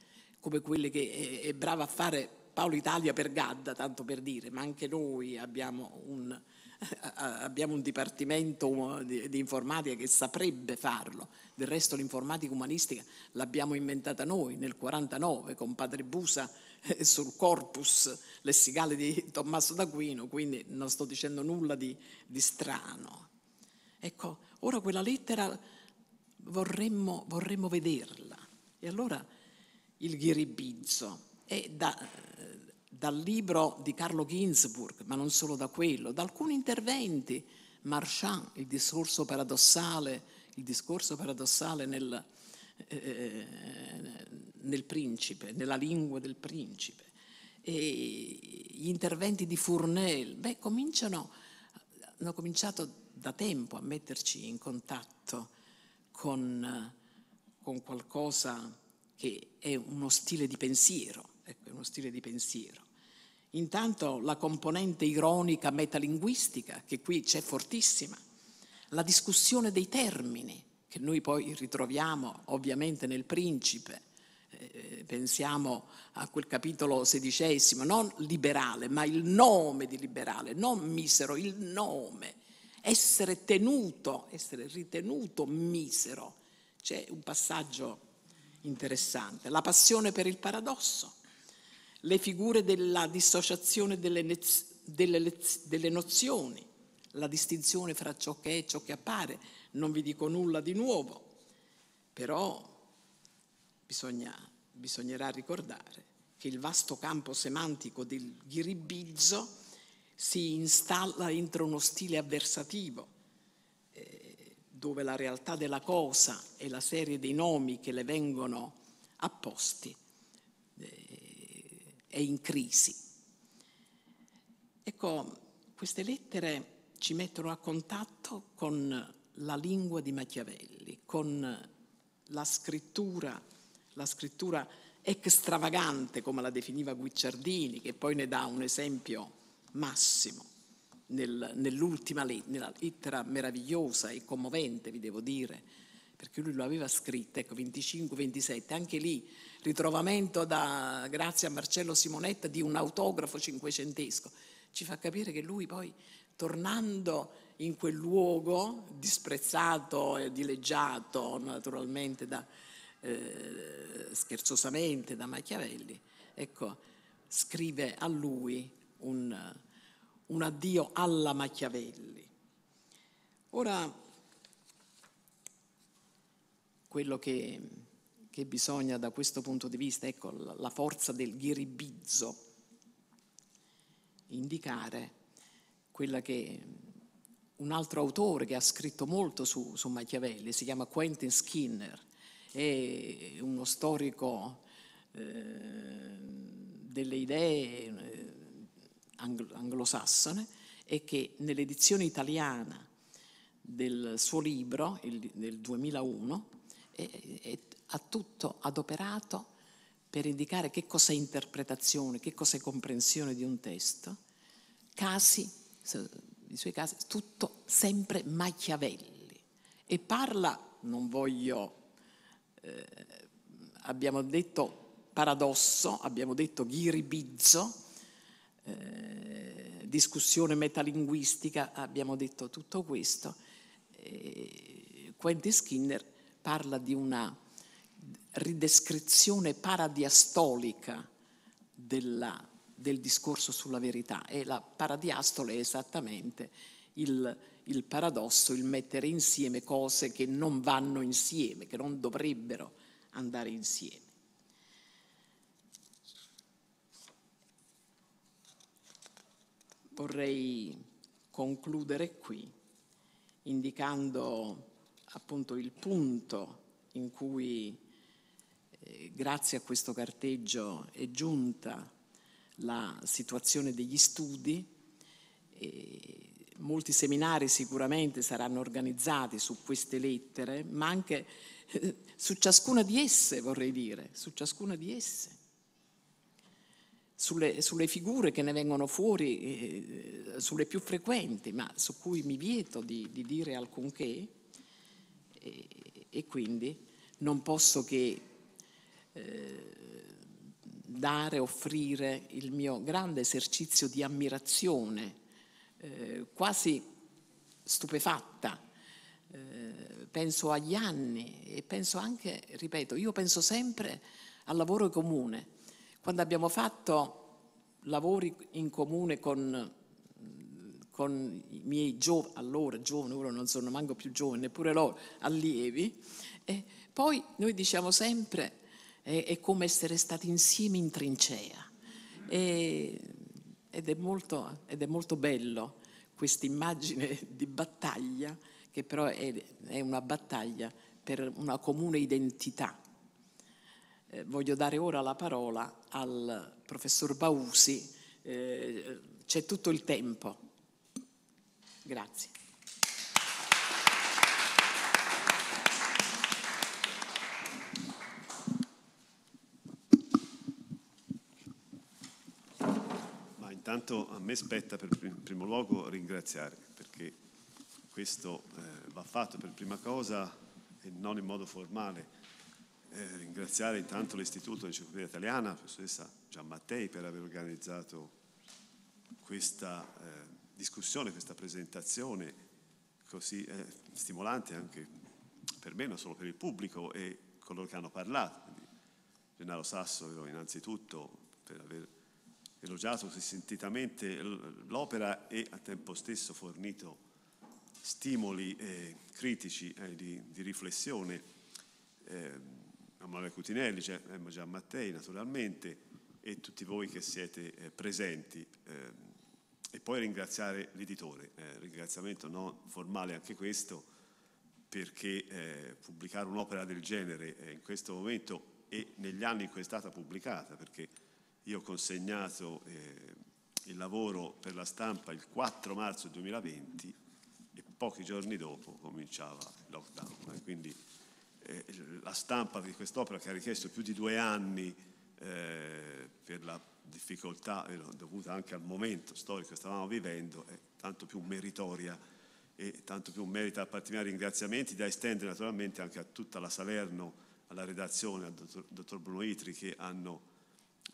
come quelle che eh, è, brava a fare Paolo Italia per Gadda, tanto per dire, ma anche noi abbiamo un, *laughs* abbiamo un dipartimento di, di, informatica che saprebbe farlo, del resto l'informatica umanistica l'abbiamo inventata noi nel 49 con Padre Busa eh, sul corpus lessicale di Tommaso d'Aquino, quindi non sto dicendo nulla di, di strano. Ecco, ora quella lettera vorremmo, vorremmo vederla. E allora il ghiribizzo è da dal libro di Carlo Ginzburg, ma non solo da quello, da alcuni interventi, Marchand, il discorso paradossale, il discorso paradossale nel, eh, eh, nel principe, nella lingua del principe, e gli interventi di Fournel, beh, cominciano, hanno cominciato da tempo a metterci in contatto con, con qualcosa che è uno stile di pensiero, ecco, uno stile di pensiero. Intanto la componente ironica metalinguistica, che qui c'è fortissima, la discussione dei termini, che noi poi ritroviamo ovviamente nel principe, eh, pensiamo a quel capitolo sedicesimo, non liberale, ma il nome di liberale, non misero, il nome, essere tenuto, essere ritenuto misero. C'è un passaggio interessante, la passione per il paradosso, le figure della dissociazione delle, delle, delle nozioni, la distinzione fra ciò che è e ciò che appare. Non vi dico nulla di nuovo, però bisogna, bisognerà ricordare che il vasto campo semantico del ghiribizzo si installa entro uno stile avversativo, eh, dove la realtà della cosa e la serie dei nomi che le vengono apposti è in crisi. Ecco, queste lettere ci mettono a contatto con la lingua di Machiavelli, con la scrittura, la scrittura extravagante come la definiva Guicciardini, che poi ne dà un esempio massimo nel, nell'ultima lettera, lettera meravigliosa e commovente, vi devo dire, perché lui lo aveva scritta, ecco, 25-27, anche lì ritrovamento da, grazie a Marcello Simonetta di un autografo cinquecentesco, ci fa capire che lui poi tornando in quel luogo disprezzato e dileggiato naturalmente da, eh, scherzosamente da Machiavelli, ecco, scrive a lui un, un addio alla Machiavelli. Ora, quello che che bisogna da questo punto di vista, ecco la forza del ghiribizzo, indicare quella che un altro autore che ha scritto molto su, su Machiavelli, si chiama Quentin Skinner, è uno storico eh, delle idee eh, anglo- anglosassone e che nell'edizione italiana del suo libro, il, del 2001, è, è ha tutto adoperato per indicare che cos'è interpretazione, che cos'è comprensione di un testo, casi, i suoi casi, tutto sempre Machiavelli. E parla, non voglio, eh, abbiamo detto paradosso, abbiamo detto ghiribizzo, eh, discussione metalinguistica, abbiamo detto tutto questo. Eh, Quentin Skinner parla di una ridescrizione paradiastolica della, del discorso sulla verità e la paradiastole è esattamente il, il paradosso, il mettere insieme cose che non vanno insieme, che non dovrebbero andare insieme. Vorrei concludere qui indicando appunto il punto in cui eh, grazie a questo carteggio è giunta la situazione degli studi. Eh, molti seminari sicuramente saranno organizzati su queste lettere, ma anche eh, su ciascuna di esse, vorrei dire, su ciascuna di esse. Sulle, sulle figure che ne vengono fuori, eh, sulle più frequenti, ma su cui mi vieto di, di dire alcunché, e, e quindi non posso che eh, dare, offrire il mio grande esercizio di ammirazione, eh, quasi stupefatta. Eh, penso agli anni e penso anche, ripeto, io penso sempre al lavoro comune. Quando abbiamo fatto lavori in comune con, con i miei giovani, allora giovani, ora non sono manco più giovani, neppure loro, allievi, e eh, poi noi diciamo sempre è, è come essere stati insieme in trincea. E, ed, è molto, ed, è molto, bello questa immagine di battaglia, che però è, è una battaglia per una comune identità. Eh, voglio dare ora la parola al professor Bausi, eh, c'è tutto il tempo. Grazie. Intanto a me spetta per in primo luogo ringraziare, perché questo eh, va fatto per prima cosa e non in modo formale. Eh, ringraziare intanto l'Istituto di Ciclopedia Italiana, la professoressa Giammattei, per aver organizzato questa eh, discussione, questa presentazione così eh, stimolante anche per me, non solo per il pubblico e coloro che hanno parlato. Quindi, Gennaro Sasso, innanzitutto, per aver elogiato sentitamente l'opera e al tempo stesso fornito stimoli eh, critici eh, di, di, riflessione eh, a Maria Cutinelli, cioè Emma eh, Mattei naturalmente e tutti voi che siete eh, presenti eh, e poi ringraziare l'editore, ringraziamento no, formale anche questo perché pubblicare un'opera del genere in questo momento e negli anni in cui è stata pubblicata perché io ho consegnato eh, il lavoro per la stampa il 4 marzo 2020 e pochi giorni dopo cominciava il lockdown. Eh, quindi eh, la stampa di quest'opera che ha richiesto più di due anni eh, per la difficoltà dovuta anche al momento storico che stavamo vivendo è tanto più meritoria e tanto più merita particolari ringraziamenti da estendere naturalmente anche a tutta la Salerno, alla redazione, al dottor, dottor Bruno Itri che hanno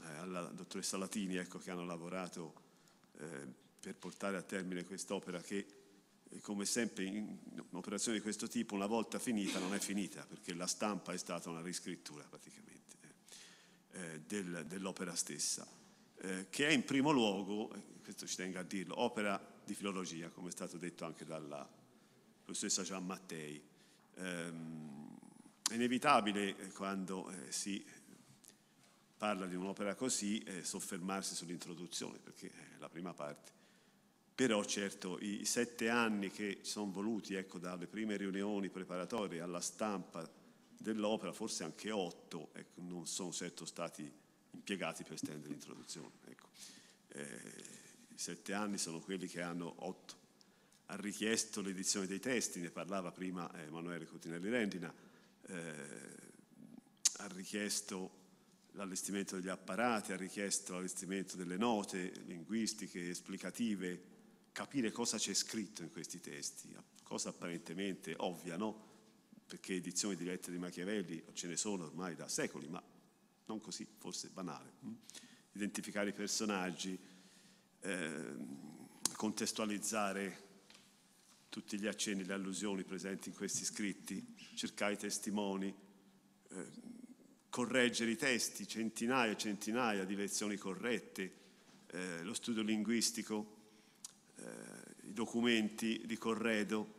eh, alla dottoressa Latini ecco, che hanno lavorato eh, per portare a termine quest'opera che eh, come sempre in un'operazione di questo tipo una volta finita non è finita perché la stampa è stata una riscrittura praticamente eh, del, dell'opera stessa eh, che è in primo luogo, questo ci tengo a dirlo, opera di filologia come è stato detto anche dalla professoressa Gian Mattei. Eh, è inevitabile quando si parla di un'opera così eh, soffermarsi sull'introduzione, perché è eh, la prima parte. Però certo i sette anni che sono voluti ecco, dalle prime riunioni preparatorie alla stampa dell'opera, forse anche otto, ecco, non sono certo stati impiegati per stendere l'introduzione. Ecco. Eh, I sette anni sono quelli che hanno otto. Ha richiesto l'edizione dei testi, ne parlava prima eh, Emanuele Cotinelli Rendina, eh, ha richiesto l'allestimento degli apparati, ha richiesto l'allestimento delle note linguistiche, esplicative, capire cosa c'è scritto in questi testi, cosa apparentemente ovvia, no? Perché edizioni dirette di Machiavelli ce ne sono ormai da secoli, ma non così, forse banale. Identificare i personaggi, eh, contestualizzare tutti gli accenni, le allusioni presenti in questi scritti, cercare i testimoni, eh, correggere i testi, centinaia e centinaia di lezioni corrette, eh, lo studio linguistico, eh, i documenti di Corredo.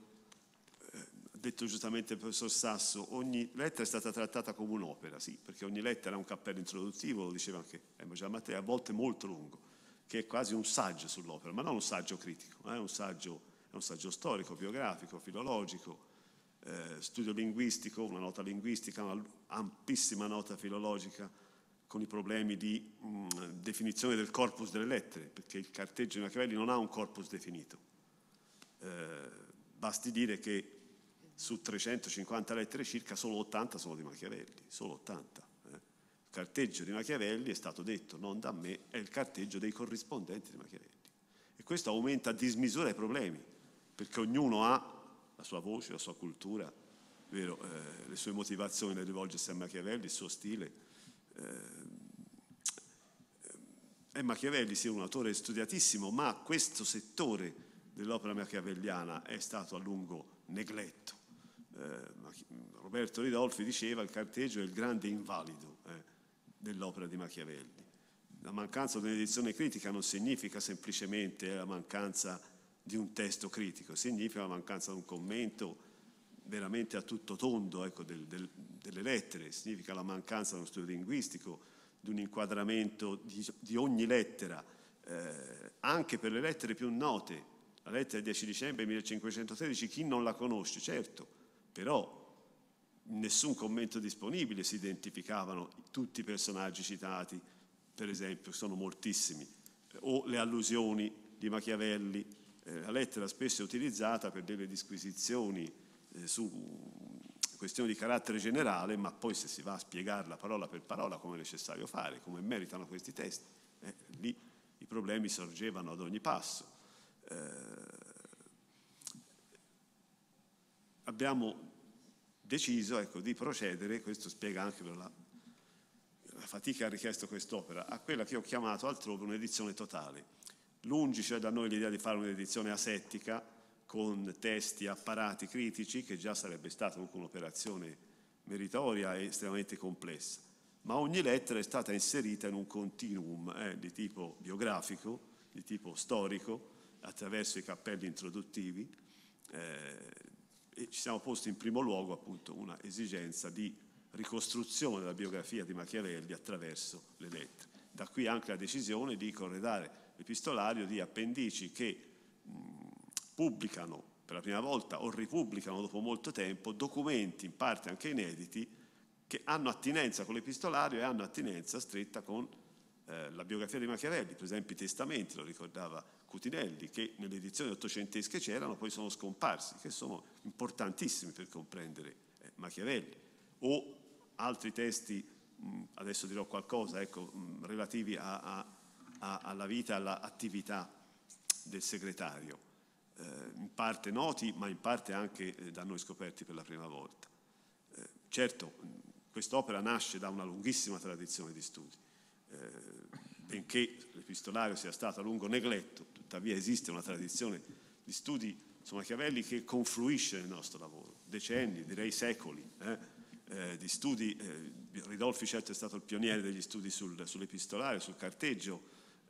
Ha eh, detto giustamente il professor Sasso, ogni lettera è stata trattata come un'opera, sì, perché ogni lettera è un cappello introduttivo, lo diceva anche Emma eh, Giammatteo, a volte molto lungo, che è quasi un saggio sull'opera, ma non un saggio critico, eh, è un saggio, è un saggio storico, biografico, filologico, eh, studio linguistico, una nota linguistica, un'ampissima nota filologica con i problemi di mh, definizione del corpus delle lettere, perché il carteggio di Machiavelli non ha un corpus definito. Eh, basti dire che su 350 lettere circa solo 80 sono di Machiavelli, solo 80. Eh. Il carteggio di Machiavelli è stato detto non da me, è il carteggio dei corrispondenti di Machiavelli. E questo aumenta a dismisura i problemi, perché ognuno ha la sua voce, la sua cultura, vero, eh, le sue motivazioni nel rivolgersi a Machiavelli, il suo stile. Eh, e eh, eh, Machiavelli sia un autore studiatissimo, ma questo settore dell'opera machiavelliana è stato a lungo negletto. Eh, Roberto Ridolfi diceva che il carteggio è il grande invalido eh, dell'opera di Machiavelli. La mancanza di un'edizione critica non significa semplicemente la mancanza di un testo critico, significa la mancanza di un commento veramente a tutto tondo ecco, del, del, delle lettere, significa la mancanza di uno studio linguistico, di un inquadramento di, di ogni lettera, eh, anche per le lettere più note. La lettera del 10 dicembre 1513 chi non la conosce, certo, però nessun commento disponibile si identificavano tutti i personaggi citati, per esempio, sono moltissimi, o le allusioni di Machiavelli eh, la lettera spesso è utilizzata per delle disquisizioni eh, su questioni di carattere generale, ma poi se si va a spiegarla parola per parola come è necessario fare, come meritano questi testi, eh, lì i problemi sorgevano ad ogni passo. Eh, abbiamo deciso ecco, di procedere, questo spiega anche per la la fatica ha richiesto quest'opera, a quella che ho chiamato altrove un'edizione totale. Lungi c'è cioè, da noi l'idea di fare un'edizione asettica con testi, apparati critici, che già sarebbe stata un'operazione meritoria e estremamente complessa, ma ogni lettera è stata inserita in un continuum eh, di tipo biografico, di tipo storico, attraverso i cappelli introduttivi eh, e ci siamo posti in primo luogo appunto una esigenza di ricostruzione della biografia di Machiavelli attraverso le lettere. Da qui anche la decisione di corredare epistolario di appendici che mh, pubblicano per la prima volta o ripubblicano dopo molto tempo documenti, in parte anche inediti, che hanno attinenza con l'epistolario e hanno attinenza stretta con eh, la biografia di Machiavelli, per esempio i testamenti, lo ricordava Cutinelli, che nelle edizioni ottocentesche c'erano, poi sono scomparsi, che sono importantissimi per comprendere eh, Machiavelli, o altri testi, mh, adesso dirò qualcosa, ecco, mh, relativi a, a a, alla vita, e all'attività del segretario, eh, in parte noti ma in parte anche eh, da noi scoperti per la prima volta. Eh, certo, quest'opera nasce da una lunghissima tradizione di studi, eh, benché l'epistolario sia stato a lungo negletto, tuttavia esiste una tradizione di studi su Machiavelli che confluisce nel nostro lavoro, decenni, direi secoli. Eh, eh, di studi, eh, Ridolfi certo è stato il pioniere degli studi sul, sull'epistolario, sul carteggio,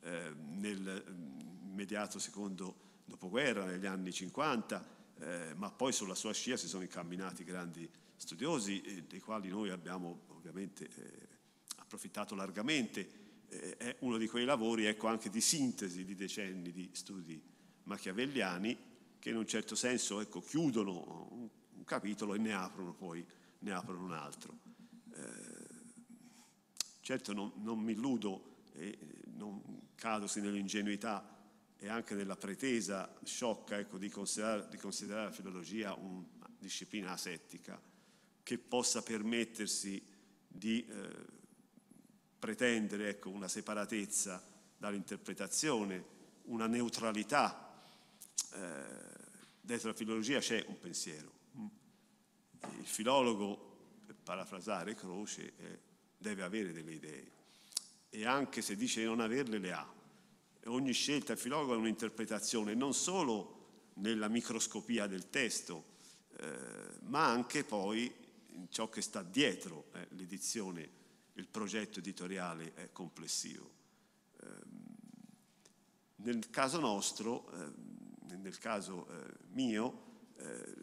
eh, nel mm, mediato secondo dopoguerra, negli anni 50, eh, ma poi sulla sua scia si sono incamminati grandi studiosi eh, dei quali noi abbiamo ovviamente eh, approfittato largamente. Eh, è uno di quei lavori ecco, anche di sintesi di decenni di studi machiavelliani che in un certo senso ecco, chiudono un, un, capitolo e ne aprono poi ne aprono un altro. certo non, non mi illudo e non, cadosi nell'ingenuità e anche nella pretesa sciocca ecco, di, considerare, di, considerare, la filologia una disciplina asettica che possa permettersi di eh, pretendere ecco, una separatezza dall'interpretazione, una neutralità. Eh, dentro la filologia c'è un pensiero. Il filologo, per parafrasare Croce, eh, deve avere delle idee e anche se dice di non averle le ha. ogni scelta del filologo è un'interpretazione non solo nella microscopia del testo, eh, ma anche poi in ciò che sta dietro eh, l'edizione, il progetto editoriale eh, complessivo. Ehm, nel caso nostro, ehm, nel caso eh, mio, eh,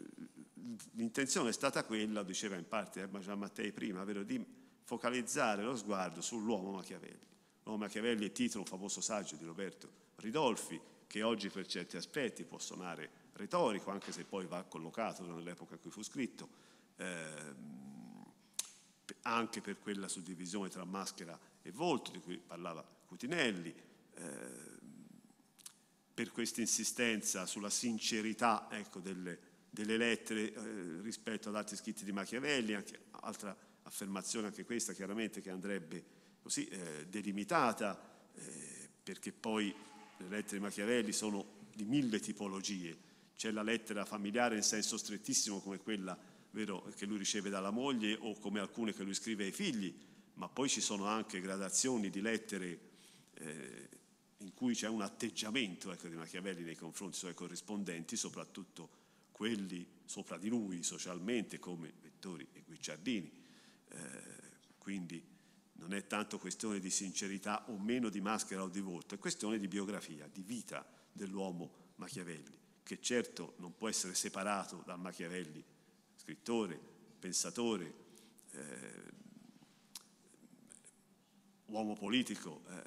l'intenzione è stata quella, diceva in parte eh, Gian Mattei prima, vero, di focalizzare lo sguardo sull'uomo Machiavelli. L'uomo Machiavelli è titolo, un famoso saggio di Roberto Ridolfi, che oggi per certi aspetti può suonare retorico, anche se poi va collocato nell'epoca in cui fu scritto, eh, anche per quella suddivisione tra maschera e volto di cui parlava Cutinelli, eh, per questa insistenza sulla sincerità ecco, delle, delle, lettere eh, rispetto ad altri scritti di Machiavelli, anche altra affermazione anche questa chiaramente che andrebbe così eh, delimitata, eh, perché poi le lettere di Machiavelli sono di mille tipologie, c'è la lettera familiare in senso strettissimo come quella vero, che lui riceve dalla moglie o come alcune che lui scrive ai figli, ma poi ci sono anche gradazioni di lettere eh, in cui c'è un atteggiamento ecco, di Machiavelli nei confronti dei suoi corrispondenti, soprattutto quelli sopra di lui socialmente come Vettori e Guicciardini eh, quindi non è tanto questione di sincerità o meno di maschera o di volto, è questione di biografia, di vita dell'uomo Machiavelli, che certo non può essere separato da Machiavelli, scrittore, pensatore, eh, uomo politico, eh,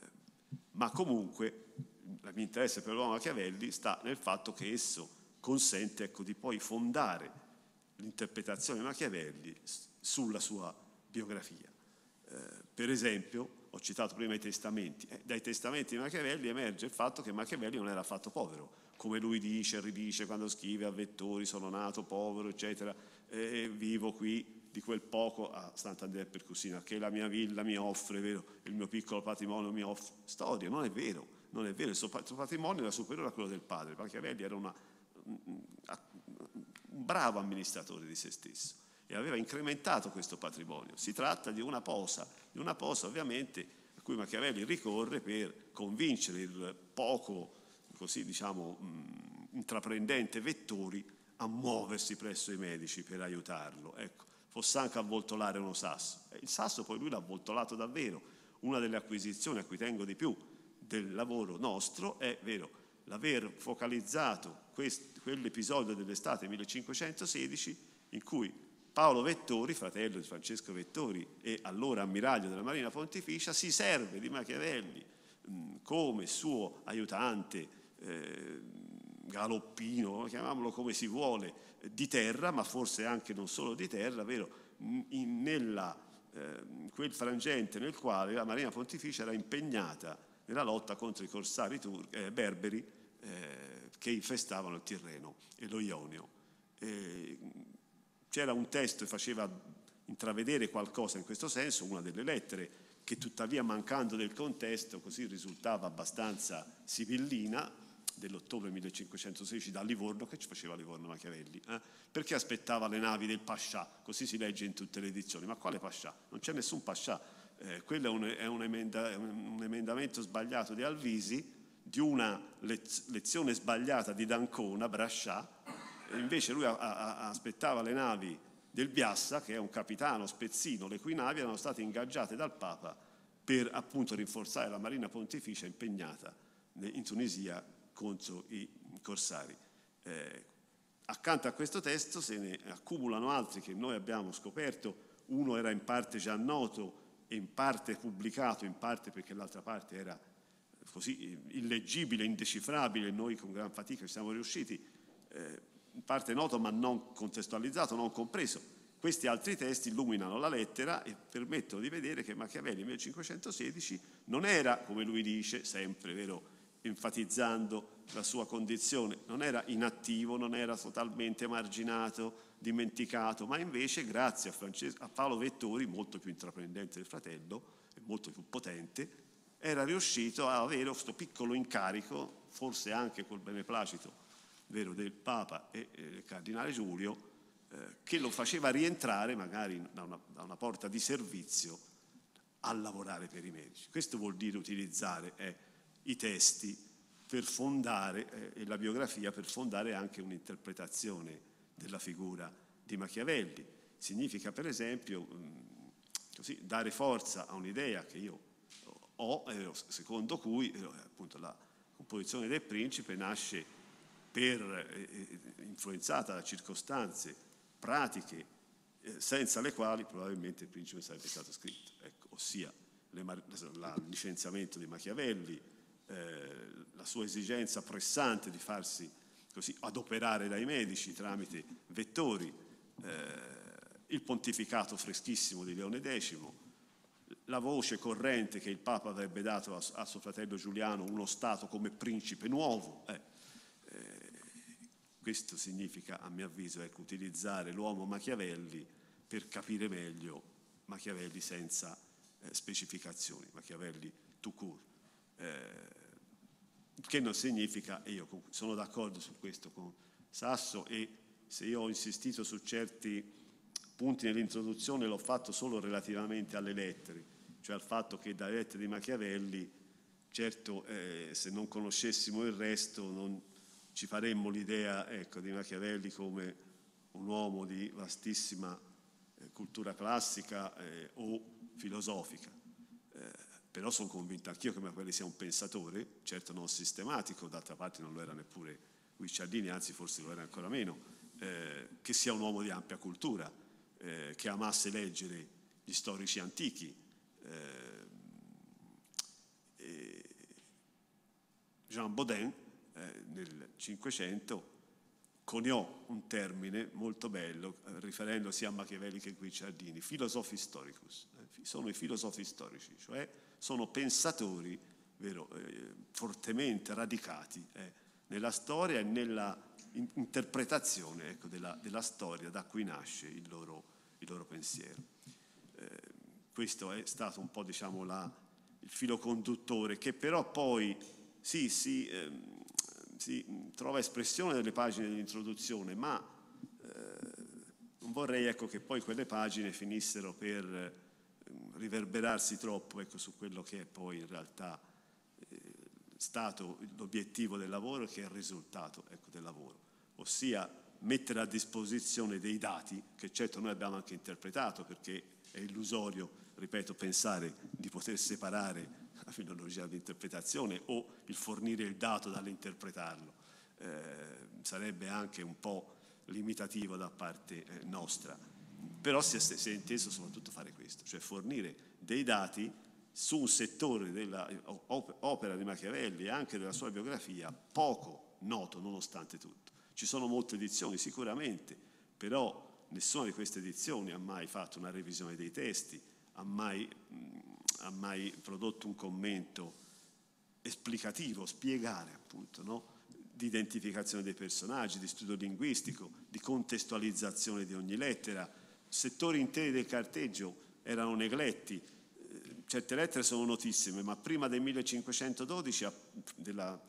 ma comunque il mio interesse per l'uomo Machiavelli sta nel fatto che esso consente ecco, di poi fondare l'interpretazione di Machiavelli sulla sua biografia. Eh, per esempio, ho citato prima i testamenti, eh, dai testamenti di Machiavelli emerge il fatto che Machiavelli non era affatto povero, come lui dice, e ridice quando scrive a Vettori, sono nato povero, eccetera, e vivo qui di quel poco a Sant'Andrea per Cusina, che la mia villa mi offre, vero? il mio piccolo patrimonio mi offre. Storia, non è vero, non è vero, il suo patrimonio era superiore a quello del padre, Machiavelli era una, un bravo amministratore di se stesso e aveva incrementato questo patrimonio. Si tratta di una posa, di una posa ovviamente a cui Machiavelli ricorre per convincere il poco, così diciamo, mh, mm, intraprendente Vettori a muoversi presso i medici per aiutarlo. Ecco, fosse anche avvoltolare uno sasso. il sasso poi lui l'ha avvoltolato davvero. Una delle acquisizioni a cui tengo di più del lavoro nostro è, vero, l'aver focalizzato quell'episodio dell'estate 1516 in cui Paolo Vettori, fratello di Francesco Vettori e allora ammiraglio della Marina Pontificia, si serve di Machiavelli mm, come suo aiutante eh, galoppino, chiamiamolo come si vuole, di terra, ma forse anche non solo di terra, vero, mm, in, nella, eh, quel frangente nel quale la Marina Pontificia era impegnata nella lotta contro i corsari tur- eh, berberi eh, che infestavano il Tirreno e lo Ionio. E, c'era un testo che faceva intravedere qualcosa in questo senso, una delle lettere, che tuttavia mancando del contesto così risultava abbastanza sibillina, dell'ottobre 1516 da Livorno, che ci faceva Livorno Machiavelli? Eh? Perché aspettava le navi del Pascià? Così si legge in tutte le edizioni. Ma quale Pascià? Non c'è nessun Pascià. Eh, quello è, un, è un, emenda, un, emendamento sbagliato di Alvisi, di una lez- lezione sbagliata di D'Ancona, Brascià, invece lui a, a, aspettava le navi del Biassa, che è un capitano spezzino, le cui navi erano state ingaggiate dal Papa per appunto rinforzare la marina pontificia impegnata in Tunisia contro i corsari. Eh, accanto a questo testo se ne accumulano altri che noi abbiamo scoperto, uno era in parte già noto e in parte pubblicato, in parte perché l'altra parte era così illeggibile, indecifrabile, noi con gran fatica ci siamo riusciti. Eh, in parte noto ma non contestualizzato, non compreso. Questi altri testi illuminano la lettera e permettono di vedere che Machiavelli nel 1516 non era, come lui dice, sempre vero, enfatizzando la sua condizione, non era inattivo, non era totalmente marginato, dimenticato, ma invece grazie a, Francesco, a Paolo Vettori, molto più intraprendente del fratello e molto più potente, era riuscito a avere questo piccolo incarico, forse anche col beneplacito vero, del Papa e il eh, Cardinale Giulio, eh, che lo faceva rientrare magari da una, da una, porta di servizio a lavorare per i medici. Questo vuol dire utilizzare eh, i testi per fondare, eh, e la biografia per fondare anche un'interpretazione della figura di Machiavelli. Significa per esempio mh, mm, così, dare forza a un'idea che io ho, eh, secondo cui eh, appunto, la composizione del principe nasce per, eh, eh, influenzata da circostanze, pratiche, eh, senza le quali probabilmente il principe sarebbe stato scritto, ecco, ossia le, la, il licenziamento di Machiavelli, eh, la sua esigenza pressante di farsi così adoperare dai medici tramite vettori, eh, il pontificato freschissimo di Leone X, la voce corrente che il Papa avrebbe dato a, a suo fratello Giuliano uno Stato come principe nuovo. Eh questo significa, a mio avviso, ecco, utilizzare l'uomo Machiavelli per capire meglio Machiavelli senza eh, specificazioni, Machiavelli tout court. Eh, che non significa, e io sono d'accordo su questo con Sasso e se io ho insistito su certi punti nell'introduzione l'ho fatto solo relativamente alle lettere, cioè al fatto che dalle lettere di Machiavelli, certo eh, se non conoscessimo il resto non, ci faremmo l'idea ecco, di Machiavelli come un uomo di vastissima eh, cultura classica eh, o filosofica. Eh, però sono convinto anch'io che Machiavelli sia un pensatore, certo non sistematico, d'altra parte non lo era neppure Guicciardini, anzi forse lo era ancora meno, eh, che sia un uomo di ampia cultura, eh, che amasse leggere gli storici antichi. Eh, Jean Baudin eh, nel Cinquecento coniò un termine molto bello, eh, riferendosi a Machiavelli che Guicciardini, filosofi storicus, eh, sono i filosofi storici, cioè sono pensatori vero, eh, fortemente radicati nella storia e nella in- interpretazione ecco, della, della, storia da cui nasce il loro, il loro pensiero. questo è stato un po' diciamo, la, il filo conduttore che però poi sì, si... Sì, ehm, si trova espressione nelle pagine dell'introduzione, ma eh, non vorrei ecco, che poi quelle pagine finissero per eh, riverberarsi troppo ecco, su quello che è poi in realtà eh, stato l'obiettivo del lavoro e che è il risultato ecco, del lavoro, ossia mettere a disposizione dei dati che certo noi abbiamo anche interpretato perché è illusorio, ripeto, pensare di poter separare la filologia di interpretazione o il fornire il dato dall'interpretarlo. Eh, sarebbe anche un po' limitativo da parte eh, nostra, però si è, si è, inteso soprattutto fare questo, cioè fornire dei dati su un settore dell'opera eh, di Machiavelli e anche della sua biografia poco noto nonostante tutto. Ci sono molte edizioni sicuramente, però nessuna di queste edizioni ha mai fatto una revisione dei testi, ha mai mh, mm, ha mai prodotto un commento esplicativo, spiegare appunto, no? di identificazione dei personaggi, di studio linguistico, di contestualizzazione di ogni lettera. Settori interi del carteggio erano negletti, eh, certe lettere sono notissime, ma prima del 1512, della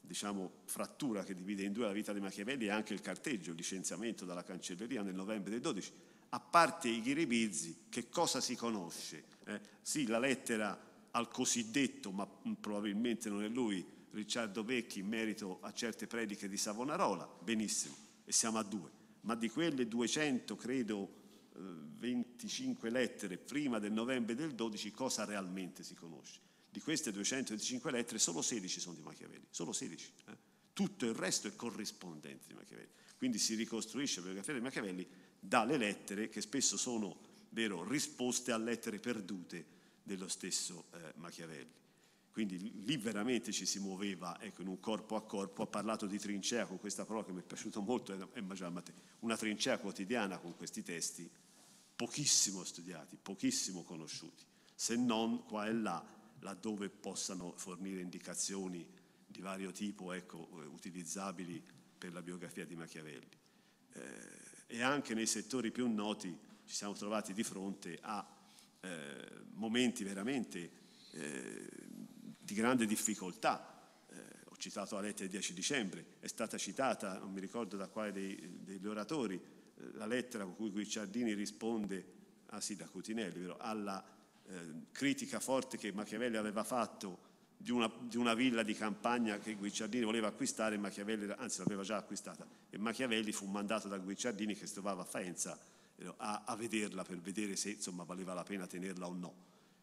diciamo, frattura che divide in due la vita di Machiavelli e anche il carteggio, il licenziamento dalla cancelleria nel novembre del 12, a parte i ghiribizzi, che cosa si conosce? Eh, sì, la lettera al cosiddetto, ma mm, probabilmente non è lui, Ricciardo Becchi in merito a certe prediche di Savonarola, benissimo, e siamo a due, ma di quelle 200, credo, 25 eh, lettere prima del novembre del 12, cosa realmente si conosce? Di queste 225 lettere solo 16 sono di Machiavelli, solo 16. Eh? Tutto il resto è corrispondente di Machiavelli. Quindi si ricostruisce la biografia di Machiavelli dalle lettere che spesso sono vero, risposte a lettere perdute dello stesso eh, Machiavelli. Quindi lì veramente ci si muoveva ecco, in un corpo a corpo, ha parlato di trincea con questa parola che mi è piaciuta molto, eh, una trincea quotidiana con questi testi, pochissimo studiati, pochissimo conosciuti, se non qua e là, laddove possano fornire indicazioni di vario tipo ecco, eh, utilizzabili per la biografia di Machiavelli. Eh, e anche nei settori più noti ci siamo trovati di fronte a eh, momenti veramente eh, di grande difficoltà. Eh, ho citato la lettera del 10 dicembre, è stata citata, non mi ricordo da quale dei, degli oratori, eh, la lettera con cui Guicciardini risponde, ah sì, da Cutinelli, vero, alla eh, critica forte che Machiavelli aveva fatto di una, di una, villa di campagna che Guicciardini voleva acquistare, anzi l'aveva già acquistata, e Machiavelli fu mandato da Guicciardini che si trovava a Faenza a, a vederla per vedere se insomma, valeva la pena tenerla o no.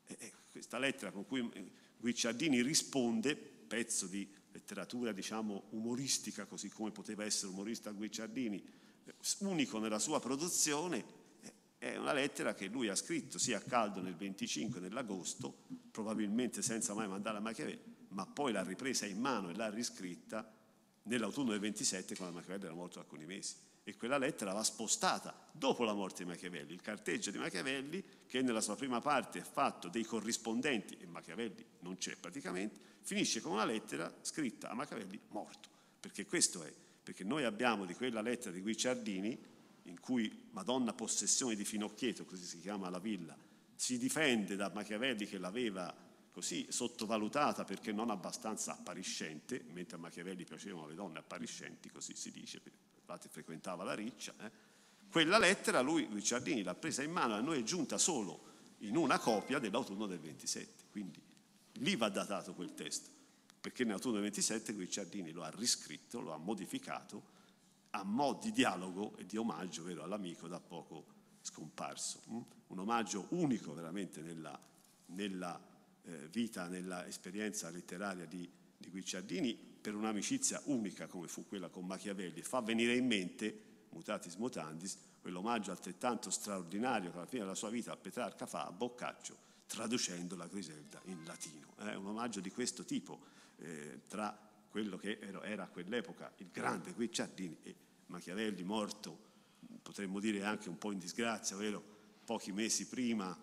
E, e questa lettera con cui eh, Guicciardini risponde, pezzo di letteratura diciamo umoristica, così come poteva essere umorista Guicciardini, eh, unico nella sua produzione, eh, è una lettera che lui ha scritto sia a caldo nel 25 nell'agosto, probabilmente senza mai mandarla a Machiavelli, ma poi l'ha ripresa in mano e l'ha riscritta nell'autunno del 27 quando Machiavelli era morto alcuni mesi e quella lettera va spostata dopo la morte di Machiavelli. Il carteggio di Machiavelli, che nella sua prima parte è fatto dei corrispondenti, e Machiavelli non c'è praticamente, finisce con una lettera scritta a Machiavelli morto, perché questo è, perché noi abbiamo di quella lettera di Guicciardini, in cui Madonna Possessione di Finocchietto, così si chiama la villa, si difende da Machiavelli che l'aveva così sottovalutata perché non abbastanza appariscente, mentre a Machiavelli piacevano le donne appariscenti, così si dice infatti frequentava la riccia, eh? quella lettera lui, Ricciardini, l'ha presa in mano e a noi è giunta solo in una copia dell'autunno del 27, quindi lì va datato quel testo, perché nell'autunno del 27 Ricciardini lo ha riscritto, lo ha modificato a mo' di dialogo e di omaggio vero, all'amico da poco scomparso, mm? un omaggio unico veramente nella, nella eh, vita, nella esperienza letteraria di, di Guicciardini, per un'amicizia unica come fu quella con Machiavelli, fa venire in mente, mutatis mutandis, quell'omaggio altrettanto straordinario che alla fine della sua vita a Petrarca fa a Boccaccio, traducendo la Griselda in latino. È eh, un omaggio di questo tipo eh, tra quello che era a quell'epoca il grande Guicciardini e Machiavelli morto, potremmo dire anche un po' in disgrazia, vero? pochi mesi prima,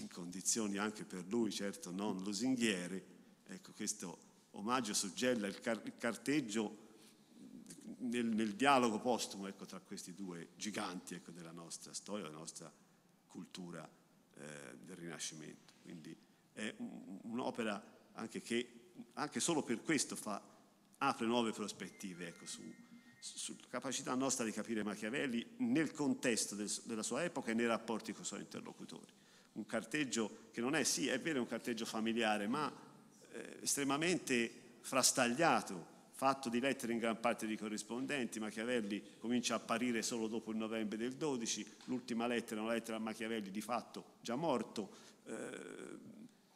in condizioni anche per lui certo non lusinghiere, ecco questo omaggio suggella il, car- il carteggio nel, nel, dialogo postumo ecco, tra questi due giganti ecco, della nostra storia, della nostra cultura eh, del Rinascimento. Quindi è un, un'opera anche che anche solo per questo fa, apre nuove prospettive ecco, su, sulla capacità nostra di capire Machiavelli nel contesto del, della sua epoca e nei rapporti con i suoi interlocutori. Un carteggio che non è, sì, è vero, un carteggio familiare, ma eh, estremamente frastagliato, fatto di lettere in gran parte di corrispondenti, Machiavelli comincia a apparire solo dopo il novembre del 12, l'ultima lettera è una lettera a Machiavelli di fatto già morto, eh,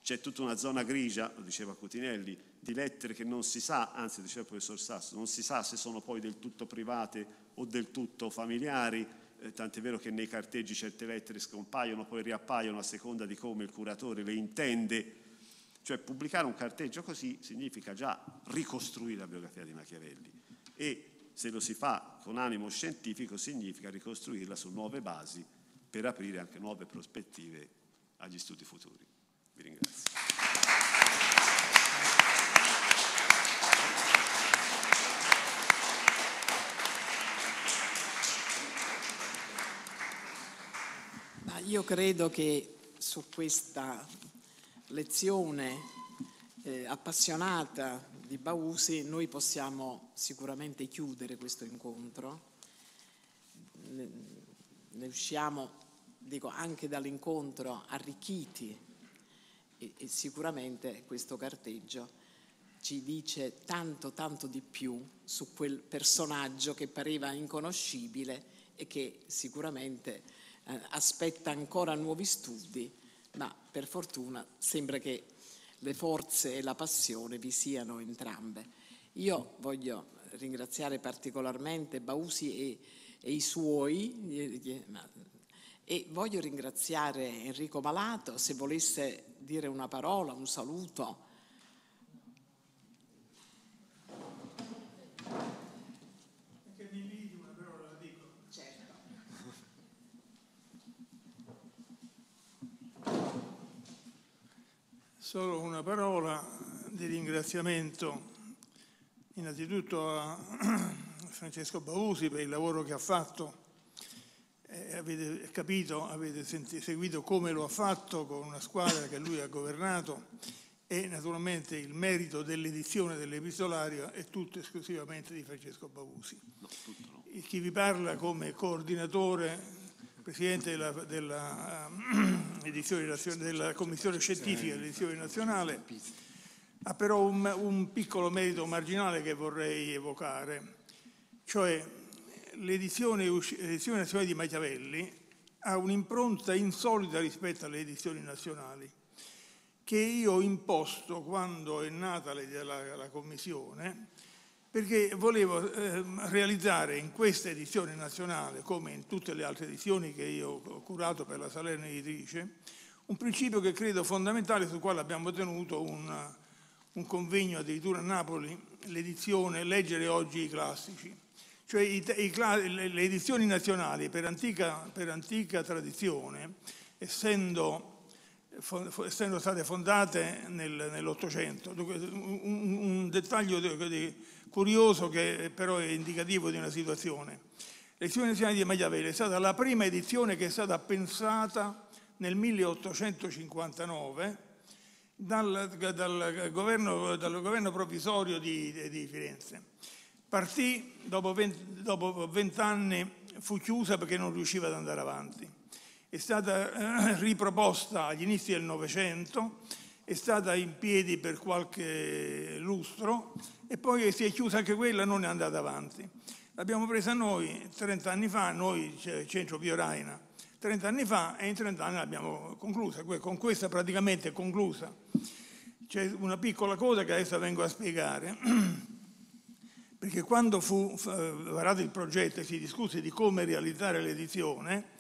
c'è tutta una zona grigia, lo diceva Cutinelli, di lettere che non si sa, anzi diceva il professor Sasso, non si sa se sono poi del tutto private o del tutto familiari, eh, tant'è vero che nei carteggi certe lettere scompaiono, poi riappaiono a seconda di come il curatore le intende, cioè pubblicare un carteggio così significa già ricostruire la biografia di Machiavelli e se lo si fa con animo scientifico significa ricostruirla su nuove basi per aprire anche nuove prospettive agli studi futuri. Vi ringrazio. io credo che su questa lezione eh, appassionata di Bausi noi possiamo sicuramente chiudere questo incontro. Ne usciamo, dico, anche dall'incontro arricchiti e, e sicuramente questo carteggio ci dice tanto, tanto di più su quel personaggio che pareva inconoscibile e che sicuramente eh, aspetta ancora nuovi studi ma per fortuna sembra che le forze e la passione vi siano entrambe. Io voglio ringraziare particolarmente Bausi e, e i suoi, e voglio ringraziare Enrico Malato, se volesse dire una parola, un saluto Solo una parola di ringraziamento innanzitutto a *clears throat* Francesco Bausi per il lavoro che ha fatto. Eh, avete capito, avete senti, seguito come lo ha fatto con una squadra che lui ha governato e naturalmente il merito dell'edizione dell'epistolario è tutto esclusivamente di Francesco Bausi. No, no. Chi vi parla come coordinatore Presidente della, della, ehm, *clears throat* della Commissione Scientifica dell'Edizione Nazionale, ha però un, un piccolo merito marginale che vorrei evocare, cioè l'edizione, l'edizione nazionale di Machiavelli ha un'impronta insolita rispetto alle edizioni nazionali che io ho imposto quando è nata la, la, la commissione perché volevo eh, realizzare in questa edizione nazionale, come in tutte le altre edizioni che io ho curato per la Salerno Editrice, un principio che credo fondamentale sul quale abbiamo tenuto un, un convegno addirittura a Napoli, l'edizione Leggere oggi i classici. Cioè i, i, le edizioni nazionali per antica, per antica tradizione, essendo essendo state fondate nel, nell'Ottocento. Un, un, dettaglio di, di, curioso che però è indicativo di una situazione. Lezione nazionale di Machiavelli è stata la prima edizione che è stata pensata nel 1859 dal, dal, governo, dal governo, provvisorio di, di Firenze. Partì, dopo vent'anni fu chiusa perché non riusciva ad andare avanti. È stata eh, riproposta agli inizi del Novecento è stata in piedi per qualche lustro e poi si è chiusa anche quella, non è andata avanti. L'abbiamo presa noi 30 anni fa, noi Centro Pio Raina, 30 anni fa e in 30 anni l'abbiamo conclusa, con questa praticamente è conclusa. C'è una piccola cosa che adesso vengo a spiegare, *clears throat* perché quando fu varato il progetto e si discusse di come realizzare l'edizione,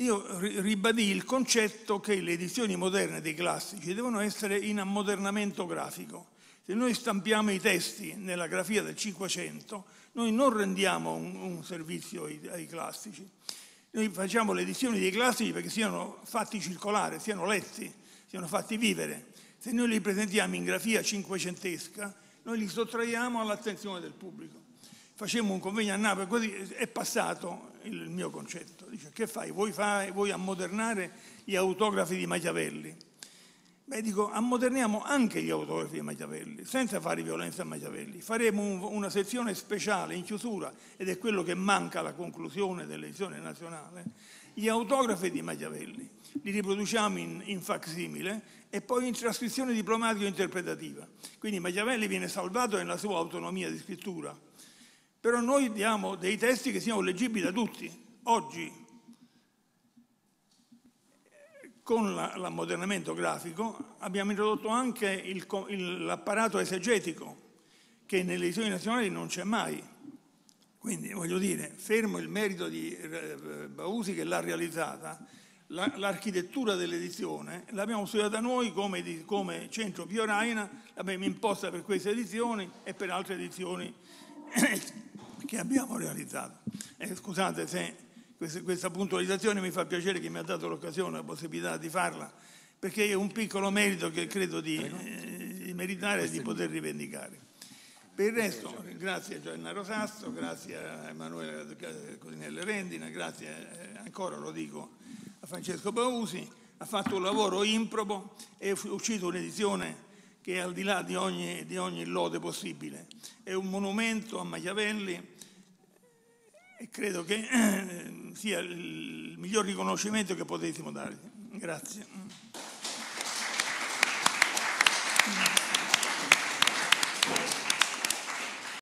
io ribadì il concetto che le edizioni moderne dei classici devono essere in ammodernamento grafico. Se noi stampiamo i testi nella grafia del Cinquecento, noi non rendiamo un, un servizio ai, ai, classici. Noi facciamo le edizioni dei classici perché siano fatti circolare, siano letti, siano fatti vivere. Se noi li presentiamo in grafia cinquecentesca, noi li sottraiamo all'attenzione del pubblico. Facemmo un convegno a Napoli, così è passato il mio concetto. Dice, che fai? Vuoi, fare, vuoi ammodernare gli autografi di Machiavelli? Beh, dico, ammoderniamo anche gli autografi di Machiavelli, senza fare violenza a Machiavelli. Faremo un, una sezione speciale in chiusura, ed è quello che manca alla conclusione dell'edizione nazionale, gli autografi di Machiavelli. Li riproduciamo in, in facsimile e poi in trascrizione diplomatico-interpretativa. Quindi Machiavelli viene salvato nella sua autonomia di scrittura, però noi diamo dei testi che siano leggibili da tutti. Oggi, con l'ammodernamento grafico, abbiamo introdotto anche il, il, l'apparato esegetico, che nelle edizioni nazionali non c'è mai. Quindi, voglio dire, fermo il merito di eh, Bausi che l'ha realizzata, la, l'architettura dell'edizione l'abbiamo studiata noi come, come centro Pioraina, l'abbiamo imposta per queste edizioni e per altre edizioni che abbiamo realizzato. Eh, scusate se questa, questa puntualizzazione mi fa piacere che mi ha dato l'occasione, la possibilità di farla, perché è un piccolo merito che credo di, eh, di meritare e di poter rivendicare. Per il resto, grazie a Gianna Rosasso, grazie a Emanuele Cosinello Rendina, grazie eh, ancora, lo dico, a Francesco Pausi, ha fatto un lavoro improbo, è uscita un'edizione che è al di là di ogni, di ogni lode possibile. È un monumento a Machiavelli e credo che eh, sia il miglior riconoscimento che potessimo dargli. Grazie.